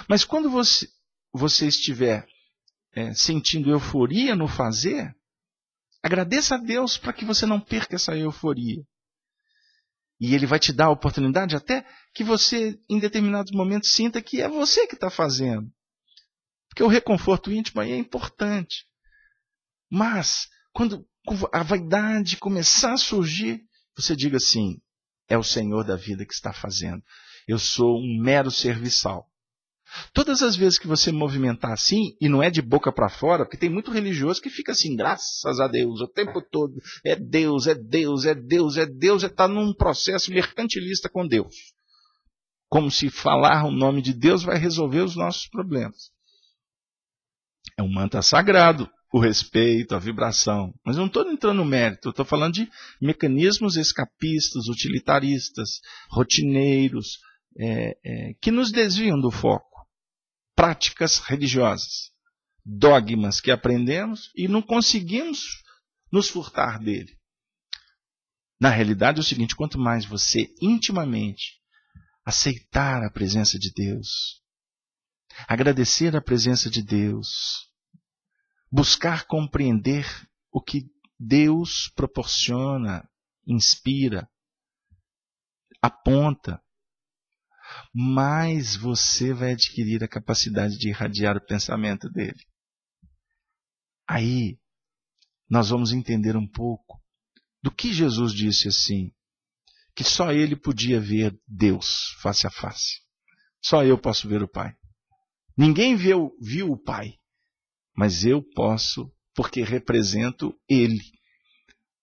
[SPEAKER 1] Mas quando você, você estiver é, sentindo euforia no fazer, agradeça a Deus para que você não perca essa euforia. E ele vai te dar a oportunidade até que você, em determinados momentos, sinta que é você que está fazendo. Porque o reconforto íntimo aí é importante. Mas, quando a vaidade começar a surgir, você diga assim: é o Senhor da vida que está fazendo. Eu sou um mero serviçal. Todas as vezes que você movimentar assim, e não é de boca para fora, porque tem muito religioso que fica assim, graças a Deus, o tempo é. todo, é Deus, é Deus, é Deus, é Deus, está é tá num processo mercantilista com Deus. Como se falar o nome de Deus vai resolver os nossos problemas. É um manto sagrado, o respeito, a vibração. Mas eu não estou entrando no mérito, estou falando de mecanismos escapistas, utilitaristas, rotineiros, é, é, que nos desviam do foco práticas religiosas, dogmas que aprendemos e não conseguimos nos furtar dele. Na realidade é o seguinte: quanto mais você intimamente aceitar a presença de Deus, agradecer a presença de Deus, buscar compreender o que Deus proporciona, inspira, aponta, mais você vai adquirir a capacidade de irradiar o pensamento dele. Aí, nós vamos entender um pouco do que Jesus disse assim, que só ele podia ver Deus face a face. Só eu posso ver o Pai. Ninguém viu, viu o Pai, mas eu posso, porque represento Ele.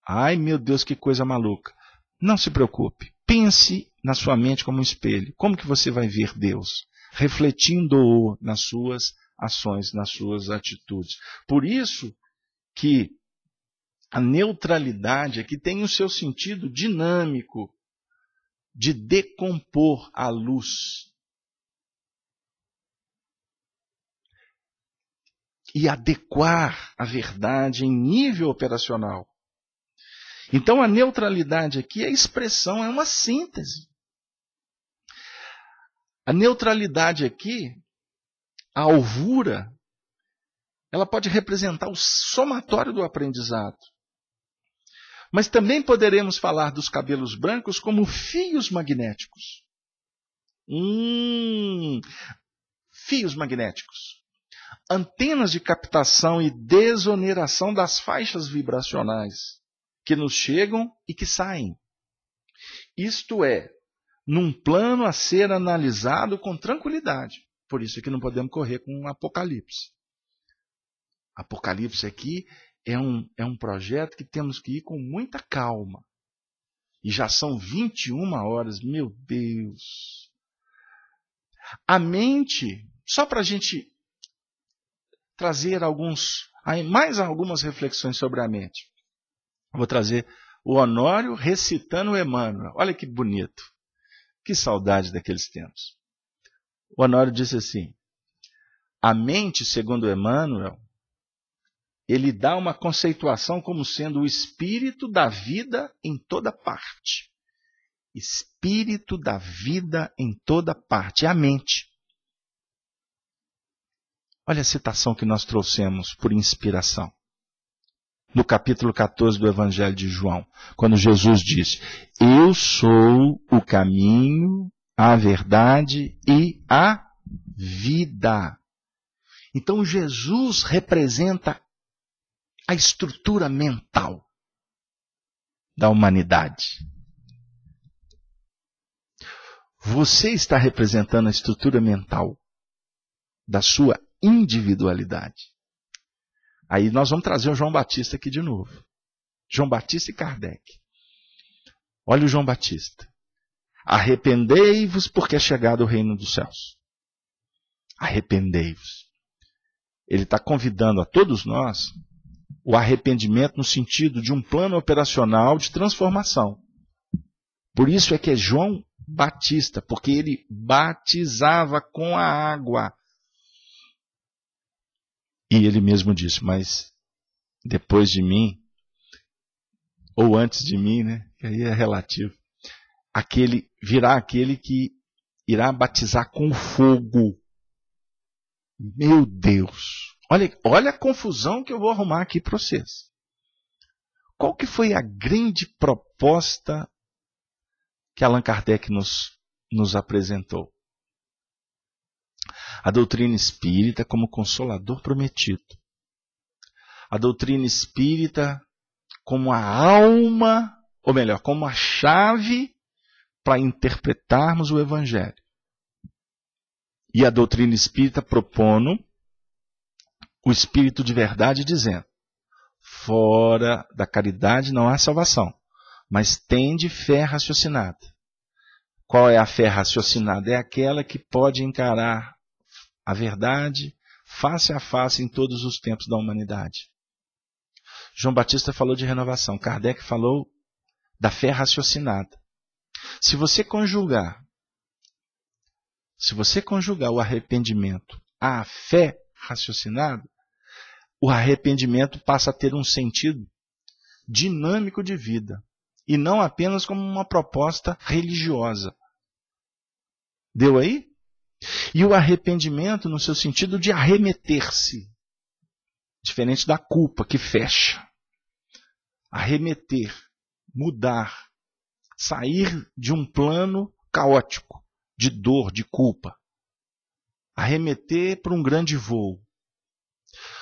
[SPEAKER 1] Ai meu Deus, que coisa maluca! Não se preocupe, pense na sua mente como um espelho. Como que você vai ver Deus? Refletindo-o nas suas ações, nas suas atitudes. Por isso que a neutralidade aqui é tem o seu sentido dinâmico de decompor a luz. E adequar a verdade em nível operacional então a neutralidade aqui é expressão, é uma síntese. A neutralidade aqui, a alvura, ela pode representar o somatório do aprendizado. Mas também poderemos falar dos cabelos brancos como fios magnéticos. Hum, fios magnéticos. Antenas de captação e desoneração das faixas vibracionais que nos chegam e que saem. Isto é, num plano a ser analisado com tranquilidade. Por isso é que não podemos correr com um apocalipse. Apocalipse aqui é um, é um projeto que temos que ir com muita calma. E já são 21 horas, meu Deus. A mente, só para a gente trazer alguns, mais algumas reflexões sobre a mente. Vou trazer o Honório recitando o Emmanuel. Olha que bonito. Que saudade daqueles tempos. O Honório disse assim: a mente, segundo Emmanuel, ele dá uma conceituação como sendo o espírito da vida em toda parte. Espírito da vida em toda parte. É a mente. Olha a citação que nós trouxemos por inspiração. No capítulo 14 do Evangelho de João, quando Jesus diz: Eu sou o caminho, a verdade e a vida. Então Jesus representa a estrutura mental da humanidade. Você está representando a estrutura mental da sua individualidade. Aí nós vamos trazer o João Batista aqui de novo. João Batista e Kardec. Olha o João Batista. Arrependei-vos, porque é chegado o reino dos céus. Arrependei-vos. Ele está convidando a todos nós o arrependimento no sentido de um plano operacional de transformação. Por isso é que é João Batista, porque ele batizava com a água. E ele mesmo disse: Mas depois de mim, ou antes de mim, né? Que aí é relativo. Aquele virá aquele que irá batizar com fogo. Meu Deus! Olha, olha a confusão que eu vou arrumar aqui para vocês. Qual que foi a grande proposta que Allan Kardec nos, nos apresentou? a doutrina espírita como consolador prometido, a doutrina espírita como a alma, ou melhor, como a chave para interpretarmos o Evangelho. E a doutrina espírita propondo o Espírito de verdade, dizendo: fora da caridade não há salvação, mas tem de fé raciocinada. Qual é a fé raciocinada? É aquela que pode encarar a verdade, face a face em todos os tempos da humanidade. João Batista falou de renovação, Kardec falou da fé raciocinada. Se você conjugar, se você conjugar o arrependimento à fé raciocinada, o arrependimento passa a ter um sentido dinâmico de vida e não apenas como uma proposta religiosa. Deu aí? E o arrependimento no seu sentido de arremeter-se, diferente da culpa que fecha. Arremeter, mudar, sair de um plano caótico, de dor, de culpa. Arremeter para um grande voo.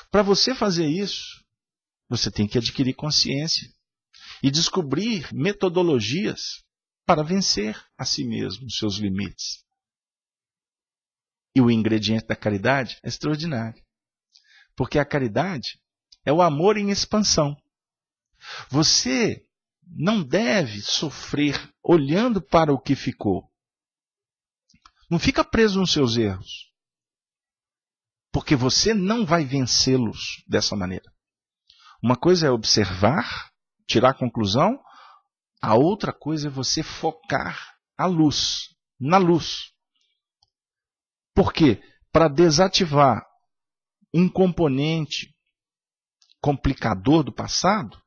[SPEAKER 1] Para você fazer isso, você tem que adquirir consciência e descobrir metodologias para vencer a si mesmo os seus limites e o ingrediente da caridade é extraordinário. Porque a caridade é o amor em expansão. Você não deve sofrer olhando para o que ficou. Não fica preso nos seus erros. Porque você não vai vencê-los dessa maneira. Uma coisa é observar, tirar a conclusão, a outra coisa é você focar a luz, na luz. Por quê? Para desativar um componente complicador do passado,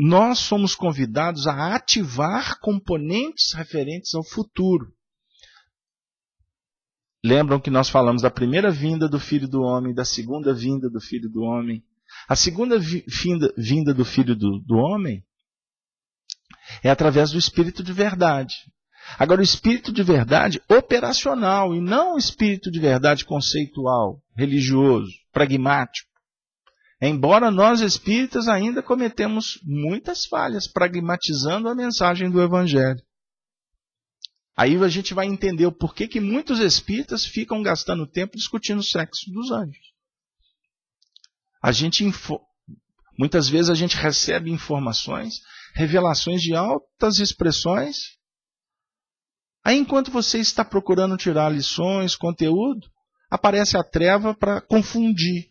[SPEAKER 1] nós somos convidados a ativar componentes referentes ao futuro. Lembram que nós falamos da primeira vinda do Filho do Homem, da segunda vinda do Filho do Homem. A segunda vinda, do Filho do, do Homem é através do Espírito de Verdade. Agora, o espírito de verdade operacional e não o espírito de verdade conceitual, religioso, pragmático. Embora nós espíritas ainda cometemos muitas falhas pragmatizando a mensagem do Evangelho. Aí a gente vai entender o porquê que muitos espíritas ficam gastando tempo discutindo o sexo dos anjos. A gente muitas vezes a gente recebe informações, revelações de altas expressões Aí, enquanto você está procurando tirar lições, conteúdo, aparece a treva para confundir.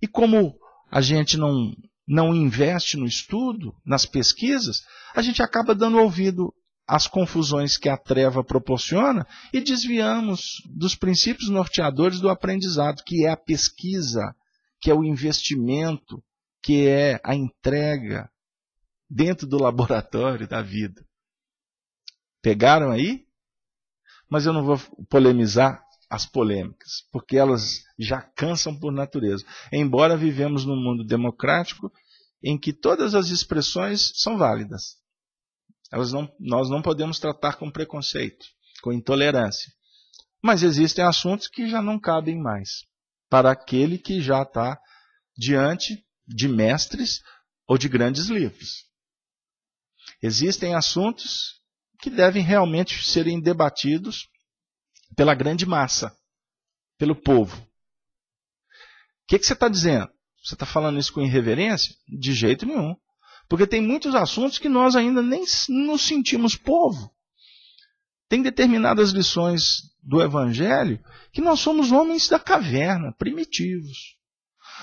[SPEAKER 1] E como a gente não, não investe no estudo, nas pesquisas, a gente acaba dando ouvido às confusões que a treva proporciona e desviamos dos princípios norteadores do aprendizado, que é a pesquisa, que é o investimento, que é a entrega dentro do laboratório da vida. Pegaram aí? Mas eu não vou polemizar as polêmicas, porque elas já cansam por natureza. Embora vivemos num mundo democrático em que todas as expressões são válidas. Não, nós não podemos tratar com preconceito, com intolerância. Mas existem assuntos que já não cabem mais para aquele que já está diante de mestres ou de grandes livros. Existem assuntos que devem realmente serem debatidos pela grande massa, pelo povo. O que, que você está dizendo? Você está falando isso com irreverência? De jeito nenhum. Porque tem muitos assuntos que nós ainda nem nos sentimos povo. Tem determinadas lições do Evangelho que nós somos homens da caverna, primitivos.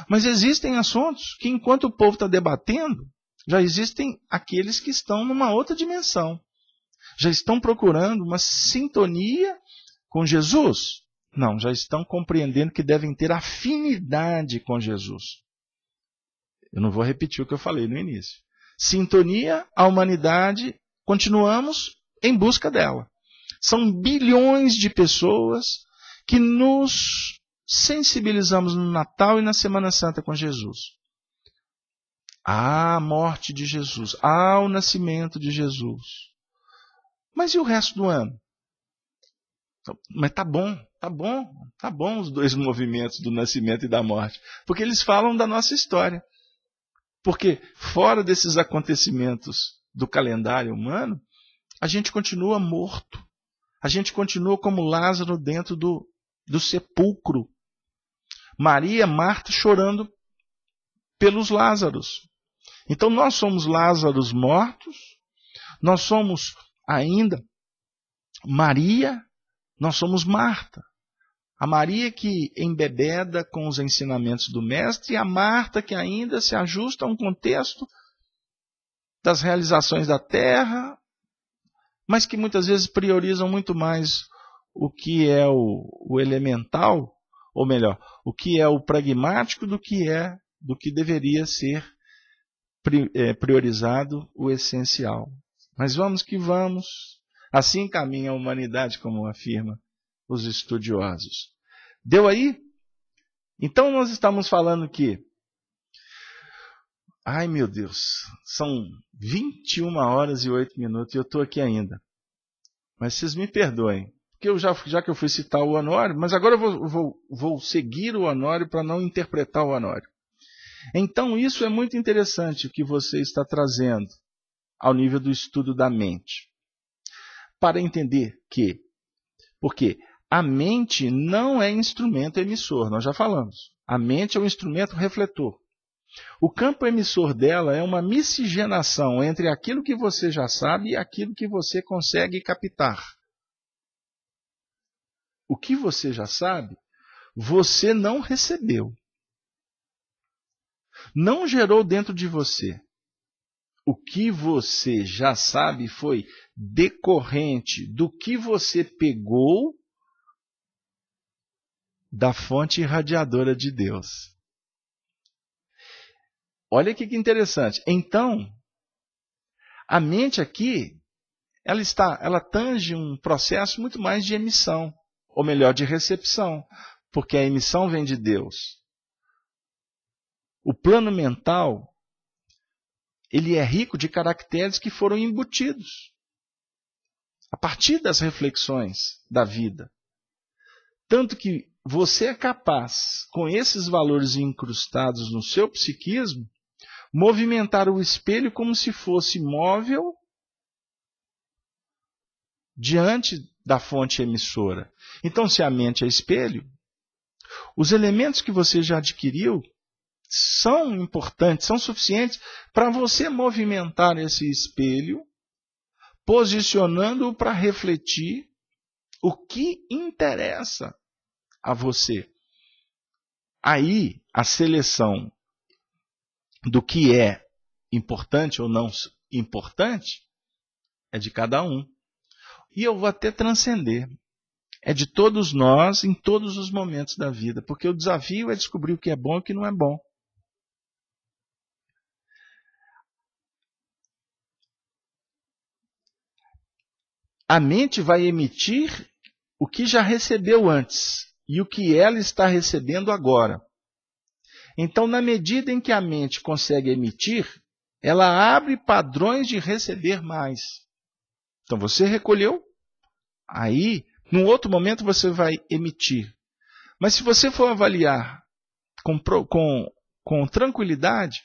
[SPEAKER 1] Mas existem assuntos que, enquanto o povo está debatendo, já existem aqueles que estão numa outra dimensão já estão procurando uma sintonia com Jesus? Não, já estão compreendendo que devem ter afinidade com Jesus. Eu não vou repetir o que eu falei no início. Sintonia, a humanidade, continuamos em busca dela. São bilhões de pessoas que nos sensibilizamos no Natal e na Semana Santa com Jesus. Há a morte de Jesus, ao o nascimento de Jesus. Mas e o resto do ano? Então, mas tá bom, tá bom, tá bom os dois movimentos do nascimento e da morte, porque eles falam da nossa história. Porque fora desses acontecimentos do calendário humano, a gente continua morto. A gente continua como Lázaro dentro do, do sepulcro. Maria, Marta chorando pelos Lázaros. Então nós somos Lázaros mortos, nós somos ainda, Maria, nós somos Marta. A Maria que embebeda com os ensinamentos do Mestre e a Marta que ainda se ajusta a um contexto das realizações da terra, mas que muitas vezes priorizam muito mais o que é o, o elemental, ou melhor, o que é o pragmático do que é, do que deveria ser eh, priorizado o essencial. Mas vamos que vamos. Assim caminha a humanidade, como afirma os estudiosos. Deu aí? Então nós estamos falando que Ai meu Deus, são 21 horas e 8 minutos e eu estou aqui ainda. Mas vocês me perdoem, porque eu já, já que eu fui citar o Honório, mas agora eu vou, vou, vou seguir o Honório para não interpretar o Honório. Então isso é muito interessante o que você está trazendo ao nível do estudo da mente. Para entender que, porque a mente não é instrumento emissor, nós já falamos. A mente é um instrumento refletor. O campo emissor dela é uma miscigenação entre aquilo que você já sabe e aquilo que você consegue captar. O que você já sabe, você não recebeu. Não gerou dentro de você o que você já sabe foi decorrente do que você pegou da fonte irradiadora de Deus. Olha que interessante. Então, a mente aqui, ela está, ela tange um processo muito mais de emissão, ou melhor, de recepção, porque a emissão vem de Deus. O plano mental ele é rico de caracteres que foram embutidos a partir das reflexões da vida. Tanto que você é capaz, com esses valores incrustados no seu psiquismo, movimentar o espelho como se fosse móvel diante da fonte emissora. Então, se a mente é espelho, os elementos que você já adquiriu são importantes, são suficientes para você movimentar esse espelho, posicionando-o para refletir o que interessa a você. Aí, a seleção do que é importante ou não importante é de cada um. E eu vou até transcender. É de todos nós em todos os momentos da vida, porque o desafio é descobrir o que é bom e o que não é bom. a mente vai emitir o que já recebeu antes e o que ela está recebendo agora. Então, na medida em que a mente consegue emitir, ela abre padrões de receber mais. Então, você recolheu, aí, num outro momento, você vai emitir. Mas se você for avaliar com, com, com tranquilidade,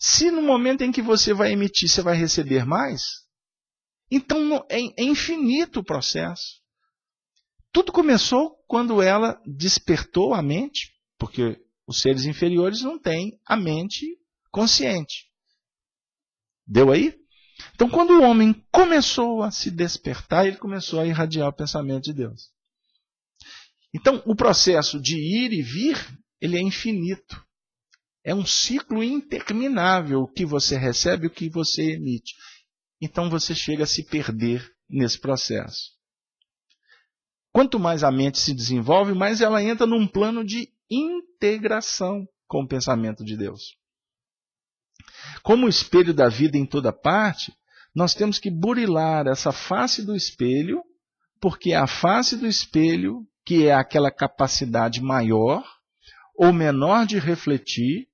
[SPEAKER 1] se no momento em que você vai emitir, você vai receber mais, então é, é infinito o processo. Tudo começou quando ela despertou a mente, porque os seres inferiores não têm a mente consciente. Deu aí? Então, quando o homem começou a se despertar, ele começou a irradiar o pensamento de Deus. Então, o processo de ir e vir, ele é infinito. É um ciclo interminável o que você recebe, o que você emite então você chega a se perder nesse processo. Quanto mais a mente se desenvolve, mais ela entra num plano de integração com o pensamento de Deus. Como o espelho da vida em toda parte, nós temos que burilar essa face do espelho, porque é a face do espelho que é aquela capacidade maior ou menor de refletir,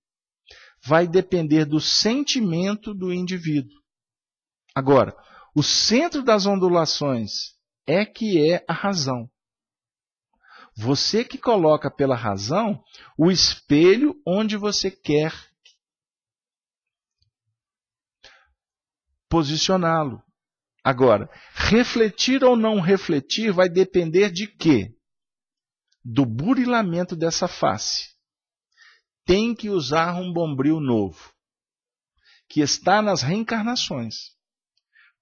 [SPEAKER 1] vai depender do sentimento do indivíduo. Agora, o centro das ondulações é que é a razão. Você que coloca pela razão o espelho onde você quer posicioná-lo. Agora, refletir ou não refletir vai depender de quê? Do burilamento dessa face. Tem que usar um bombril novo, que está nas reencarnações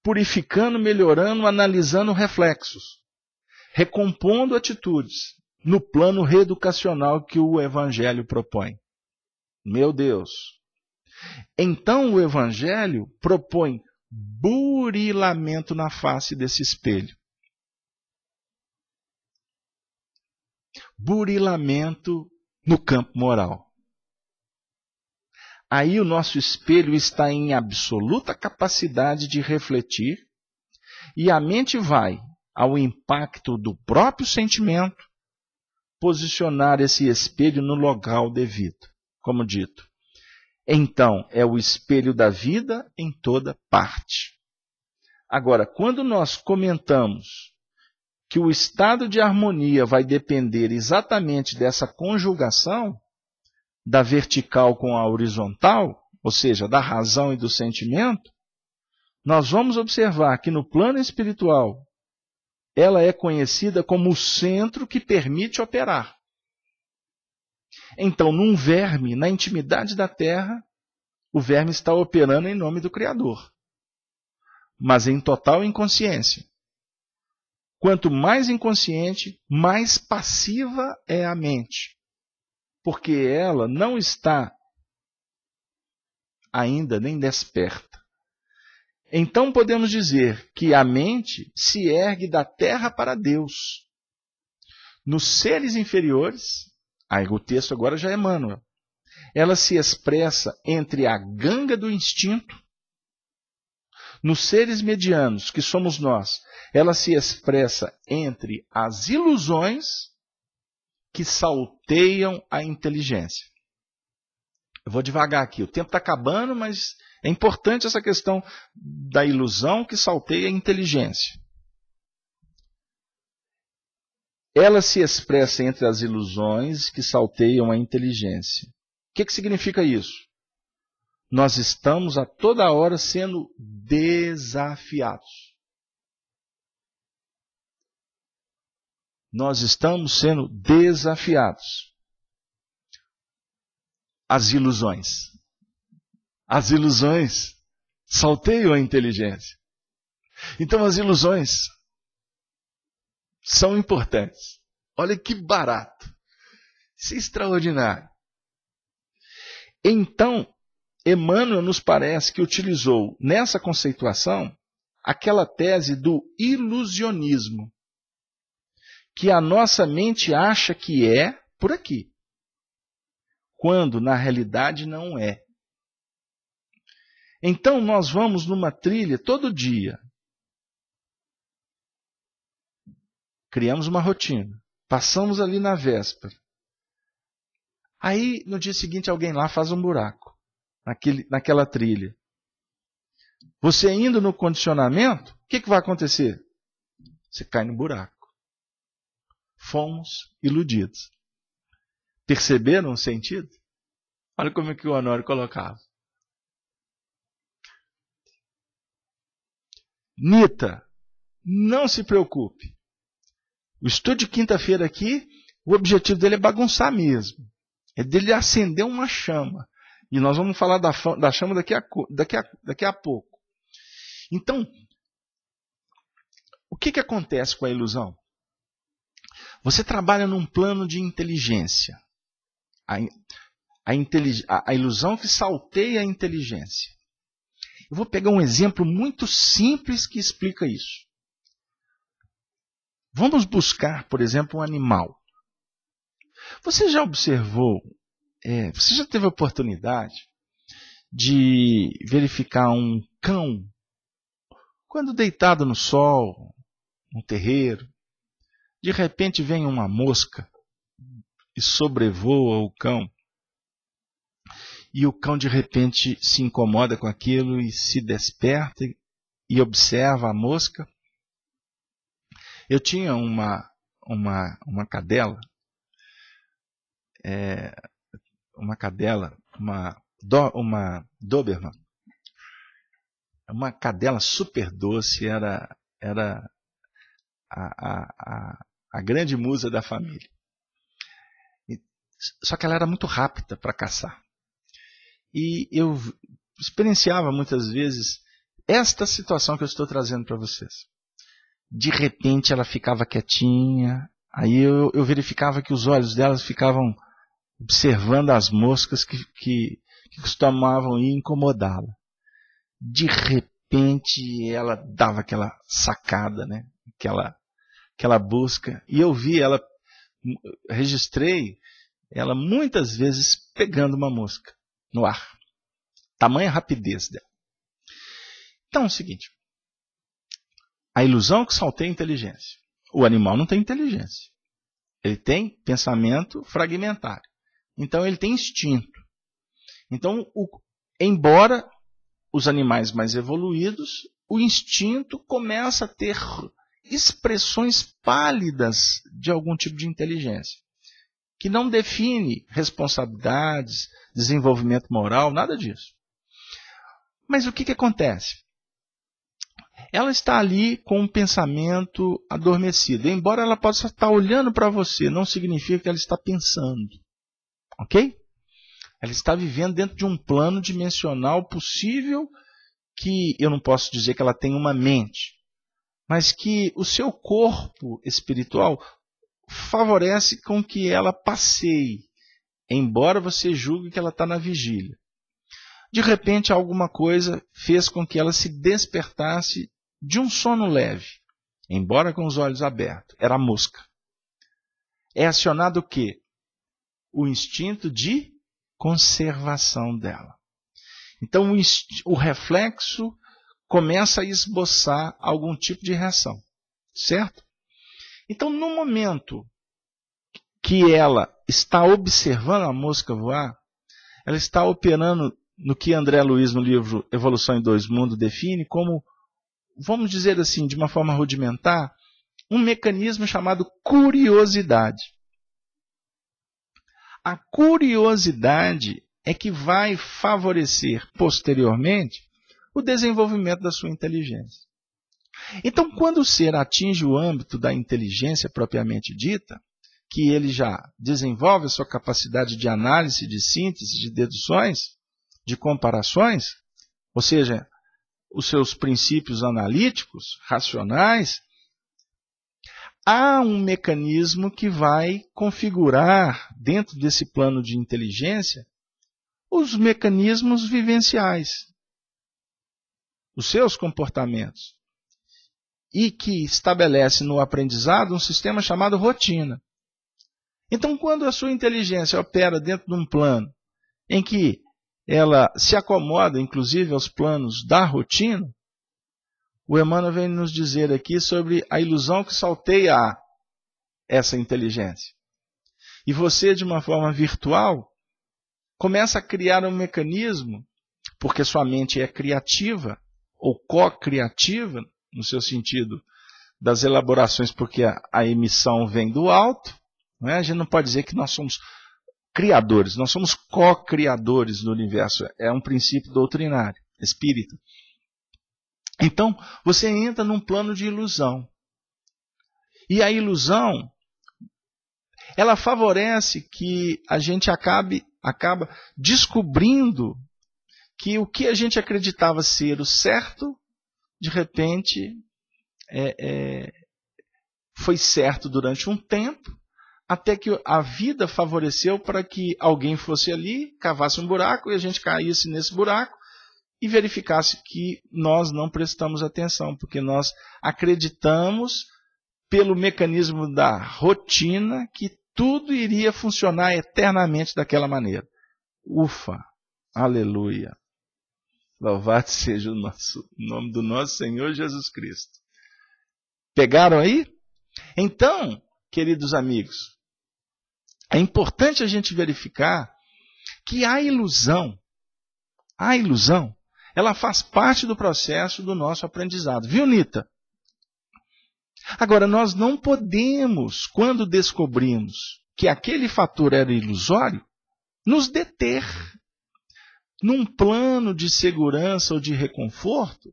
[SPEAKER 1] purificando, melhorando, analisando reflexos, recompondo atitudes no plano reeducacional que o Evangelho propõe. Meu Deus! Então o Evangelho propõe burilamento na face desse espelho. Burilamento no campo moral aí o nosso espelho está em absoluta capacidade de refletir e a mente vai, ao impacto do próprio sentimento, posicionar esse espelho no local devido, como dito. Então, é o espelho da vida em toda parte. Agora, quando nós comentamos que o estado de harmonia vai depender exatamente dessa conjugação, da vertical com a horizontal, ou seja, da razão e do sentimento, nós vamos observar que no plano espiritual ela é conhecida como o centro que permite operar. Então, num verme, na intimidade da terra, o verme está operando em nome do Criador, mas em total inconsciência. Quanto mais inconsciente, mais passiva é a mente porque ela não está ainda nem desperta. Então podemos dizer que a mente se ergue da terra para Deus. Nos seres inferiores, aí o texto agora já é Emmanuel, ela se expressa entre a ganga do instinto. Nos seres medianos, que somos nós, ela se expressa entre as ilusões que salteiam a inteligência. Eu vou devagar aqui, o tempo está acabando, mas é importante essa questão da ilusão que salteia a inteligência. Ela se expressa entre as ilusões que salteiam a inteligência. O que, que significa isso? Nós estamos a toda hora sendo desafiados. nós estamos sendo desafiados. As ilusões. As ilusões salteiam a inteligência. Então, as ilusões são importantes. Olha que barato. Isso é extraordinário. Então, Emmanuel nos parece que utilizou nessa conceituação aquela tese do ilusionismo que a nossa mente acha que é por aqui, quando na realidade não é. Então nós vamos numa trilha todo dia. Criamos uma rotina. Passamos ali na véspera. Aí no dia seguinte alguém lá faz um buraco naquele, naquela trilha. Você indo no condicionamento, o que, que vai acontecer? Você cai no buraco fomos iludidos. Perceberam o sentido? Olha como é que o Honório colocava. Nita, não se preocupe. O estudo de quinta-feira aqui, o objetivo dele é bagunçar mesmo. É dele acender uma chama. E nós vamos falar da, da chama daqui a, daqui, a, daqui a pouco. Então, o que, que acontece com a ilusão? Você trabalha num plano de inteligência. A, a, intelig, a, a ilusão que salteia a inteligência. Eu vou pegar um exemplo muito simples que explica isso. Vamos buscar, por exemplo, um animal. Você já observou, é, você já teve a oportunidade de verificar um cão quando deitado no sol, no terreiro, de repente vem uma mosca e sobrevoa o cão. E o cão de repente se incomoda com aquilo e se desperta e observa a mosca. Eu tinha uma uma uma cadela, é, uma cadela, uma uma Doberman, uma cadela super doce, era era a, a a grande musa da família. Só que ela era muito rápida para caçar. E eu experienciava muitas vezes esta situação que eu estou trazendo para vocês. De repente ela ficava quietinha, aí eu, eu verificava que os olhos delas ficavam observando as moscas que, que, que costumavam incomodá-la. De repente ela dava aquela sacada, né? aquela que ela busca. E eu vi ela, registrei ela muitas vezes pegando uma mosca no ar. Tamanha rapidez dela. Então é o seguinte: a ilusão que só tem é inteligência. O animal não tem inteligência. Ele tem pensamento fragmentário. Então ele tem instinto. Então, o, embora os animais mais evoluídos, o instinto começa a ter expressões pálidas de algum tipo de inteligência, que não define responsabilidades, desenvolvimento moral, nada disso. Mas o que, que acontece? Ela está ali com um pensamento adormecido. Embora ela possa estar olhando para você, não significa que ela está pensando. Ok? Ela está vivendo dentro de um plano dimensional possível que eu não posso dizer que ela tem uma mente, mas que o seu corpo espiritual favorece com que ela passeie, embora você julgue que ela está na vigília. De repente, alguma coisa fez com que ela se despertasse de um sono leve, embora com os olhos abertos. Era a mosca. É acionado o quê? O instinto de conservação dela. Então, o, o reflexo começa a esboçar algum tipo de reação, certo? Então, no momento que ela está observando a mosca voar, ela está operando no que André Luiz, no livro Evolução em Dois Mundos, define como, vamos dizer assim, de uma forma rudimentar, um mecanismo chamado curiosidade. A curiosidade é que vai favorecer posteriormente o desenvolvimento da sua inteligência. Então, quando o ser atinge o âmbito da inteligência propriamente dita, que ele já desenvolve a sua capacidade de análise, de síntese, de deduções, de comparações, ou seja, os seus princípios analíticos, racionais, há um mecanismo que vai configurar, dentro desse plano de inteligência, os mecanismos vivenciais, os seus comportamentos. E que estabelece no aprendizado um sistema chamado rotina. Então, quando a sua inteligência opera dentro de um plano em que ela se acomoda, inclusive, aos planos da rotina, o Emmanuel vem nos dizer aqui sobre a ilusão que salteia essa inteligência. E você, de uma forma virtual, começa a criar um mecanismo, porque sua mente é criativa, ou co-criativa, no seu sentido das elaborações, porque a, a emissão vem do alto. Né? A gente não pode dizer que nós somos criadores, nós somos co-criadores do universo. É um princípio doutrinário, espírita. Então, você entra num plano de ilusão. E a ilusão, ela favorece que a gente acabe, acaba descobrindo que o que a gente acreditava ser o certo, de repente, é, é, foi certo durante um tempo, até que a vida favoreceu para que alguém fosse ali, cavasse um buraco e a gente caísse nesse buraco e verificasse que nós não prestamos atenção, porque nós acreditamos pelo mecanismo da rotina que tudo iria funcionar eternamente daquela maneira. Ufa! Aleluia! Louvado seja o nosso, nome do nosso Senhor Jesus Cristo. Pegaram aí? Então, queridos amigos, é importante a gente verificar que a ilusão, a ilusão, ela faz parte do processo do nosso aprendizado. Viu, Nita? Agora, nós não podemos, quando descobrimos que aquele fator era ilusório, nos deter num plano de segurança ou de reconforto,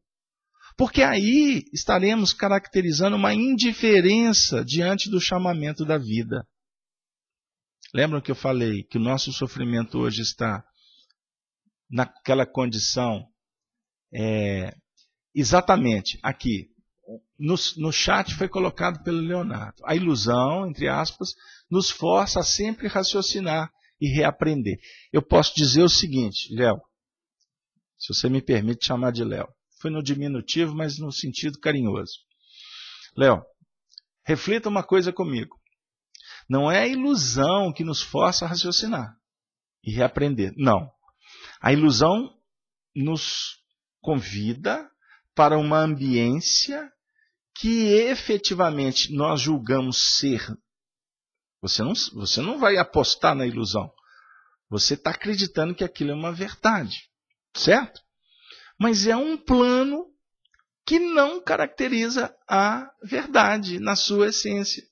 [SPEAKER 1] porque aí estaremos caracterizando uma indiferença diante do chamamento da vida. Lembram que eu falei que o nosso sofrimento hoje está naquela condição é, exatamente aqui. No, no chat foi colocado pelo Leonardo. A ilusão, entre aspas, nos força a sempre raciocinar e reaprender. Eu posso dizer o seguinte, Léo, se você me permite chamar de Léo. Foi no diminutivo, mas no sentido carinhoso. Léo, reflita uma coisa comigo. Não é a ilusão que nos força a raciocinar e reaprender. Não. A ilusão nos convida para uma ambiência que efetivamente nós julgamos ser você não, você não vai apostar na ilusão. Você está acreditando que aquilo é uma verdade, certo? Mas é um plano que não caracteriza a verdade na sua essência.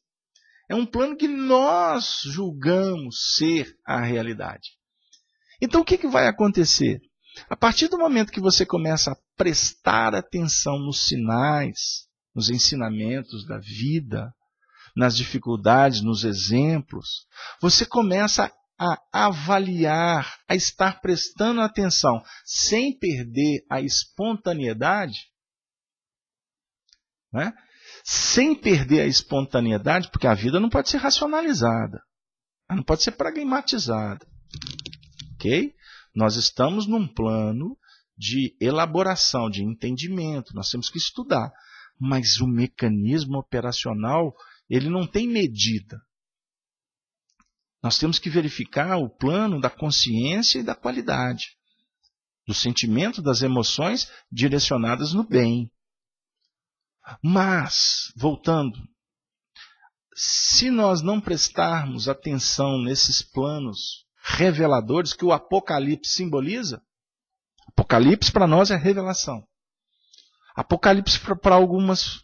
[SPEAKER 1] É um plano que nós julgamos ser a realidade. Então o que, que vai acontecer? A partir do momento que você começa a prestar atenção nos sinais, nos ensinamentos da vida, nas dificuldades, nos exemplos, você começa a avaliar, a estar prestando atenção, sem perder a espontaneidade, né? sem perder a espontaneidade, porque a vida não pode ser racionalizada, ela não pode ser pragmatizada. Ok? Nós estamos num plano de elaboração, de entendimento, nós temos que estudar. Mas o mecanismo operacional ele não tem medida. Nós temos que verificar o plano da consciência e da qualidade, do sentimento, das emoções direcionadas no bem. Mas, voltando, se nós não prestarmos atenção nesses planos reveladores que o Apocalipse simboliza, Apocalipse para nós é revelação. Apocalipse para algumas,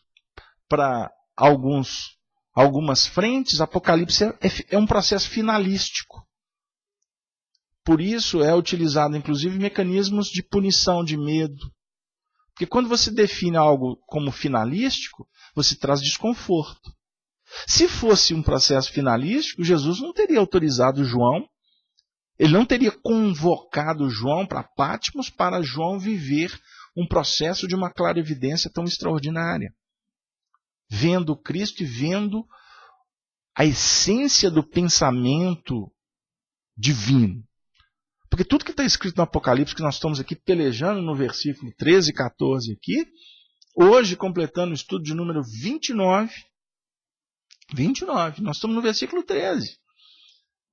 [SPEAKER 1] para alguns algumas frentes, Apocalipse é, é, é um processo finalístico. Por isso é utilizado, inclusive, mecanismos de punição de medo. Porque quando você define algo como finalístico, você traz desconforto. Se fosse um processo finalístico, Jesus não teria autorizado João, ele não teria convocado João para Patmos para João viver um processo de uma clara evidência tão extraordinária vendo Cristo e vendo a essência do pensamento divino. Porque tudo que está escrito no Apocalipse, que nós estamos aqui pelejando no versículo 13 e 14 aqui, hoje completando o estudo de número 29, 29, nós estamos no versículo 13.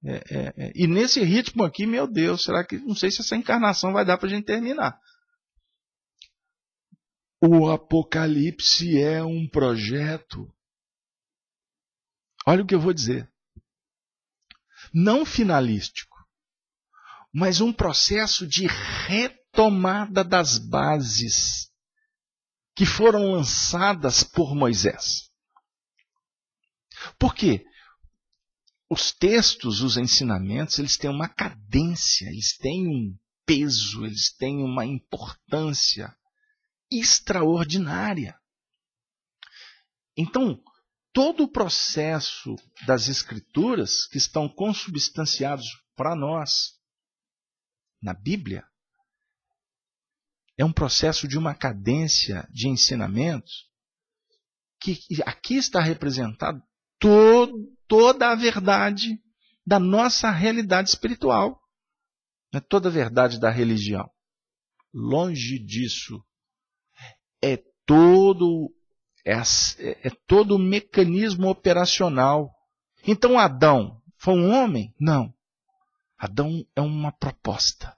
[SPEAKER 1] É, é, é, e nesse ritmo aqui, meu Deus, será que não sei se essa encarnação vai dar para a gente terminar. O Apocalipse é um projeto. Olha o que eu vou dizer. Não finalístico, mas um processo de retomada das bases que foram lançadas por Moisés. Por quê? Os textos, os ensinamentos, eles têm uma cadência, eles têm um peso, eles têm uma importância extraordinária. Então, todo o processo das Escrituras que estão consubstanciados para nós na Bíblia é um processo de uma cadência de ensinamentos que aqui está representado todo, toda a verdade da nossa realidade espiritual. é toda a verdade da religião. Longe disso, é todo é, é, é todo o mecanismo operacional. Então Adão foi um homem? Não. Adão é uma proposta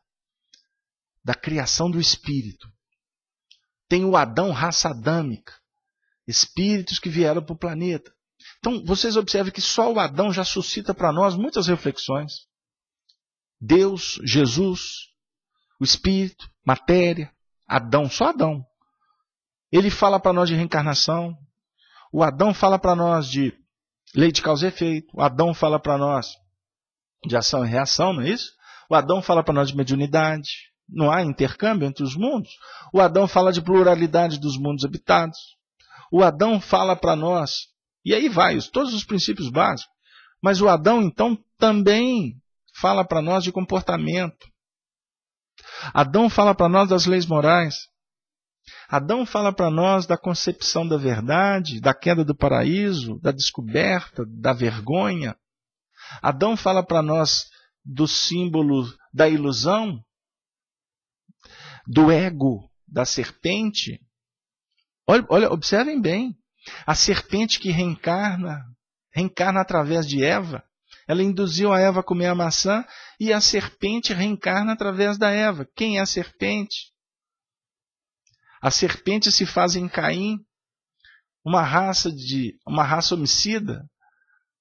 [SPEAKER 1] da criação do espírito. Tem o Adão raça adâmica, espíritos que vieram para o planeta. Então, vocês observam que só o Adão já suscita para nós muitas reflexões. Deus, Jesus, o espírito, matéria, Adão, só Adão. Ele fala para nós de reencarnação. O Adão fala para nós de lei de causa e efeito. O Adão fala para nós de ação e reação, não é isso? O Adão fala para nós de mediunidade. Não há intercâmbio entre os mundos. O Adão fala de pluralidade dos mundos habitados. O Adão fala para nós, e aí vai, todos os princípios básicos. Mas o Adão, então, também fala para nós de comportamento. Adão fala para nós das leis morais. Adão fala para nós da concepção da verdade, da queda do paraíso, da descoberta, da vergonha. Adão fala para nós do símbolo da ilusão, do ego, da serpente. Olha, olha, observem bem. A serpente que reencarna, reencarna através de Eva. Ela induziu a Eva a comer a maçã e a serpente reencarna através da Eva. Quem é a serpente? As serpentes se fazem Caim, uma raça de uma raça homicida,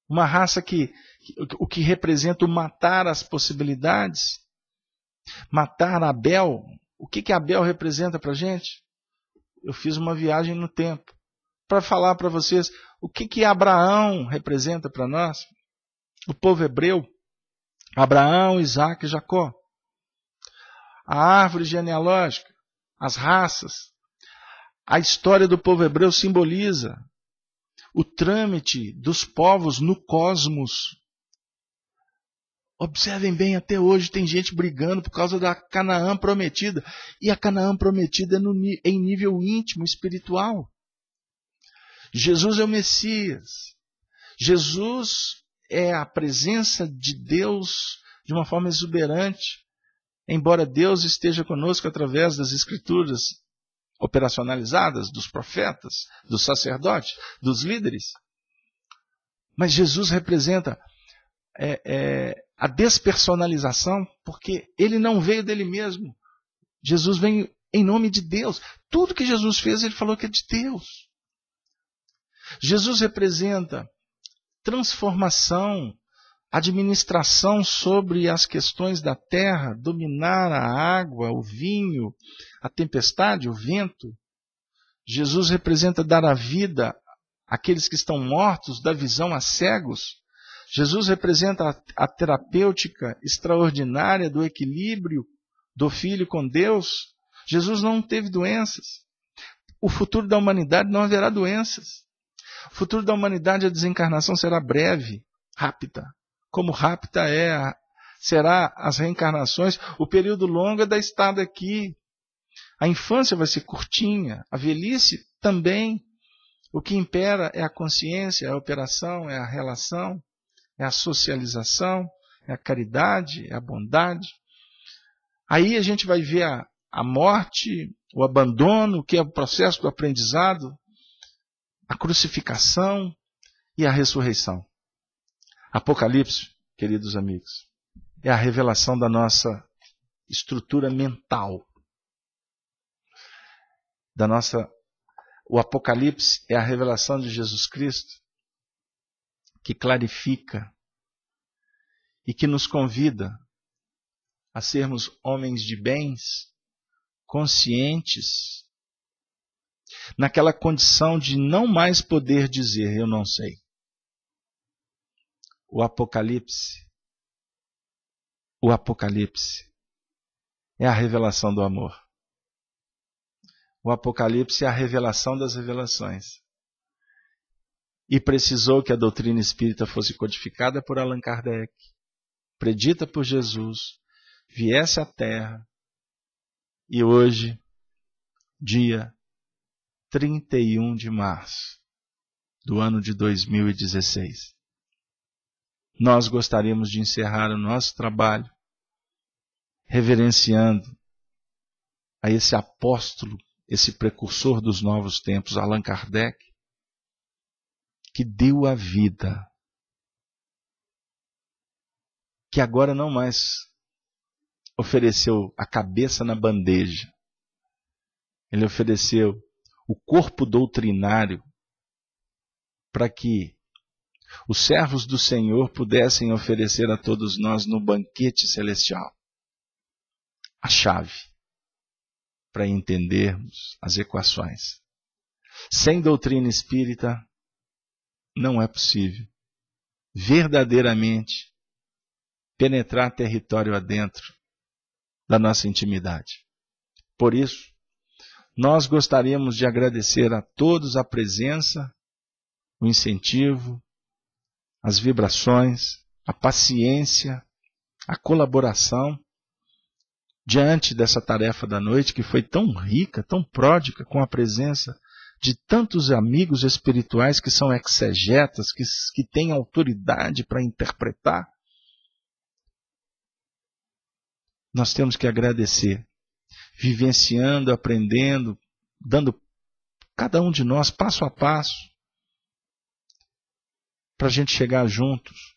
[SPEAKER 1] uma raça que o que representa o matar as possibilidades, matar Abel. O que que Abel representa para gente? Eu fiz uma viagem no tempo para falar para vocês o que que Abraão representa para nós, o povo hebreu, Abraão, Isaac Jacó, a árvore genealógica, as raças, a história do povo hebreu simboliza o trâmite dos povos no cosmos. Observem bem, até hoje tem gente brigando por causa da Canaã prometida. E a Canaã prometida é no, em nível íntimo, espiritual. Jesus é o Messias. Jesus é a presença de Deus de uma forma exuberante. Embora Deus esteja conosco através das Escrituras, operacionalizadas dos profetas, dos sacerdotes, dos líderes. Mas Jesus representa é, é, a despersonalização, porque ele não veio dele mesmo. Jesus veio em nome de Deus. Tudo que Jesus fez, ele falou que é de Deus. Jesus representa transformação administração sobre as questões da terra, dominar a água, o vinho, a tempestade, o vento. Jesus representa dar a vida àqueles que estão mortos, da visão a cegos. Jesus representa a, a terapêutica extraordinária do equilíbrio do filho com Deus. Jesus não teve doenças. O futuro da humanidade não haverá doenças. O futuro da humanidade, a desencarnação será breve, rápida como rápida é a, será as reencarnações, o período longo é da estada aqui. A infância vai ser curtinha, a velhice também. O que impera é a consciência, é a operação, é a relação, é a socialização, é a caridade, é a bondade. Aí a gente vai ver a, a morte, o abandono, que é o processo do aprendizado, a crucificação e a ressurreição. Apocalipse, queridos amigos, é a revelação da nossa estrutura mental. Da nossa o Apocalipse é a revelação de Jesus Cristo que clarifica e que nos convida a sermos homens de bens, conscientes, naquela condição de não mais poder dizer eu não sei o Apocalipse. O Apocalipse é a revelação do amor. O Apocalipse é a revelação das revelações. E precisou que a doutrina espírita fosse codificada por Allan Kardec, predita por Jesus, viesse à Terra e hoje, dia 31 de março do ano de 2016 nós gostaríamos de encerrar o nosso trabalho reverenciando a esse apóstolo, esse precursor dos novos tempos, Allan Kardec, que deu a vida, que agora não mais ofereceu a cabeça na bandeja, ele ofereceu o corpo doutrinário para que os servos do Senhor pudessem oferecer a todos nós no banquete celestial a chave para entendermos as equações. Sem doutrina espírita, não é possível verdadeiramente penetrar território adentro da nossa intimidade. Por isso, nós gostaríamos de agradecer a todos a presença, o incentivo, as vibrações, a paciência, a colaboração diante dessa tarefa da noite que foi tão rica, tão pródica com a presença de tantos amigos espirituais que são exegetas, que, que têm autoridade para interpretar. Nós temos que agradecer, vivenciando, aprendendo, dando cada um de nós passo a passo para a gente chegar juntos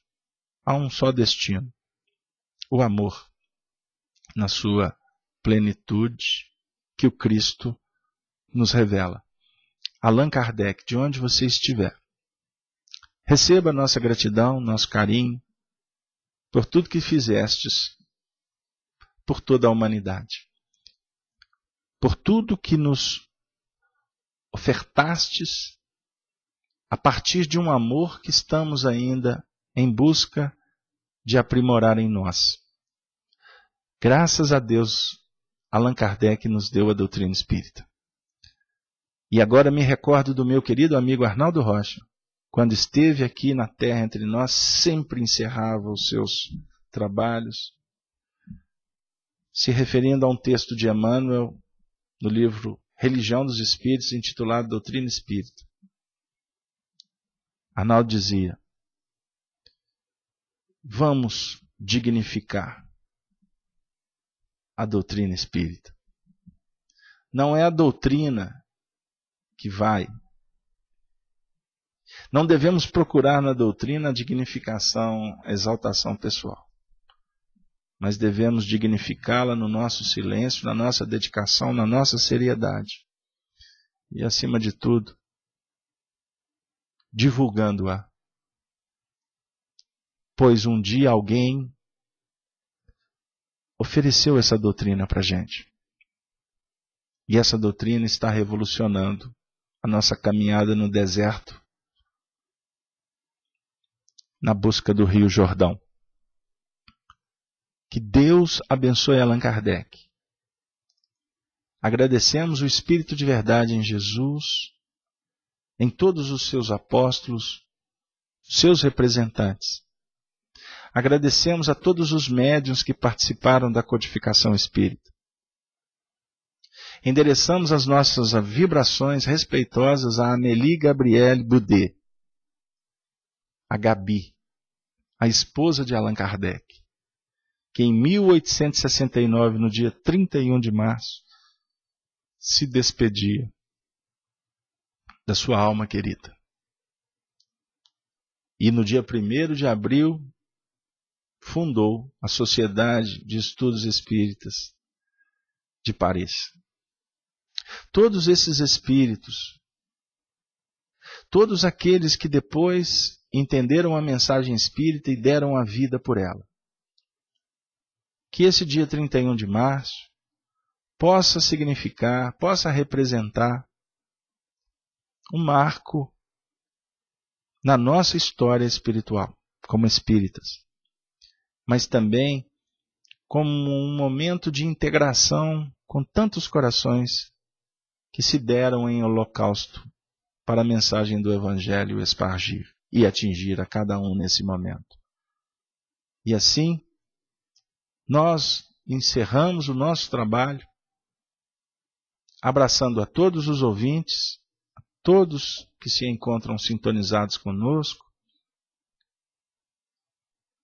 [SPEAKER 1] a um só destino: o amor, na sua plenitude que o Cristo nos revela. Allan Kardec, de onde você estiver, receba nossa gratidão, nosso carinho por tudo que fizestes por toda a humanidade, por tudo que nos ofertastes a partir de um amor que estamos ainda em busca de aprimorar em nós. Graças a Deus, Allan Kardec nos deu a doutrina espírita. E agora me recordo do meu querido amigo Arnaldo Rocha, quando esteve aqui na terra entre nós, sempre encerrava os seus trabalhos se referindo a um texto de Emmanuel no livro Religião dos Espíritos, intitulado Doutrina Espírita. Arnaldo dizia: vamos dignificar a doutrina espírita. Não é a doutrina que vai. Não devemos procurar na doutrina a dignificação, a exaltação pessoal. Mas devemos dignificá-la no nosso silêncio, na nossa dedicação, na nossa seriedade. E, acima de tudo, divulgando-a. Pois um dia alguém ofereceu essa doutrina para a gente. E essa doutrina está revolucionando a nossa caminhada no deserto, na busca do Rio Jordão. Que Deus abençoe Allan Kardec. Agradecemos o Espírito de Verdade em Jesus em todos os seus apóstolos, seus representantes. Agradecemos a todos os médiuns que participaram da codificação espírita. Endereçamos as nossas vibrações respeitosas a Amélie Gabrielle Boudet, a Gabi, a esposa de Allan Kardec, que em 1869, no dia 31 de março, se despedia da sua alma querida. E no dia 1 de abril, fundou a Sociedade de Estudos Espíritas de Paris. Todos esses espíritos, todos aqueles que depois entenderam a mensagem espírita e deram a vida por ela. Que esse dia 31 de março possa significar, possa representar um marco na nossa história espiritual, como espíritas, mas também como um momento de integração com tantos corações que se deram em holocausto para a mensagem do Evangelho espargir e atingir a cada um nesse momento. E assim, nós encerramos o nosso trabalho, abraçando a todos os ouvintes todos que se encontram sintonizados conosco,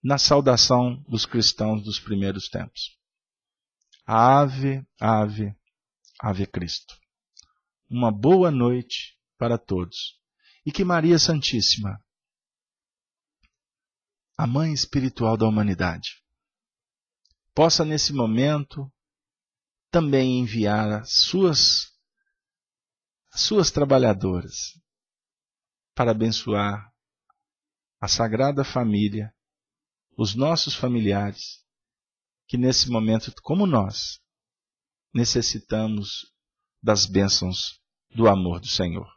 [SPEAKER 1] na saudação dos cristãos dos primeiros tempos. Ave, ave, ave Cristo. Uma boa noite para todos. E que Maria Santíssima, a mãe espiritual da humanidade, possa nesse momento também enviar as suas suas trabalhadoras para abençoar a Sagrada Família, os nossos familiares, que nesse momento, como nós, necessitamos das bênçãos do amor do Senhor.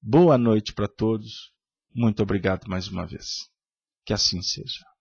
[SPEAKER 1] Boa noite para todos. Muito obrigado mais uma vez. Que assim seja.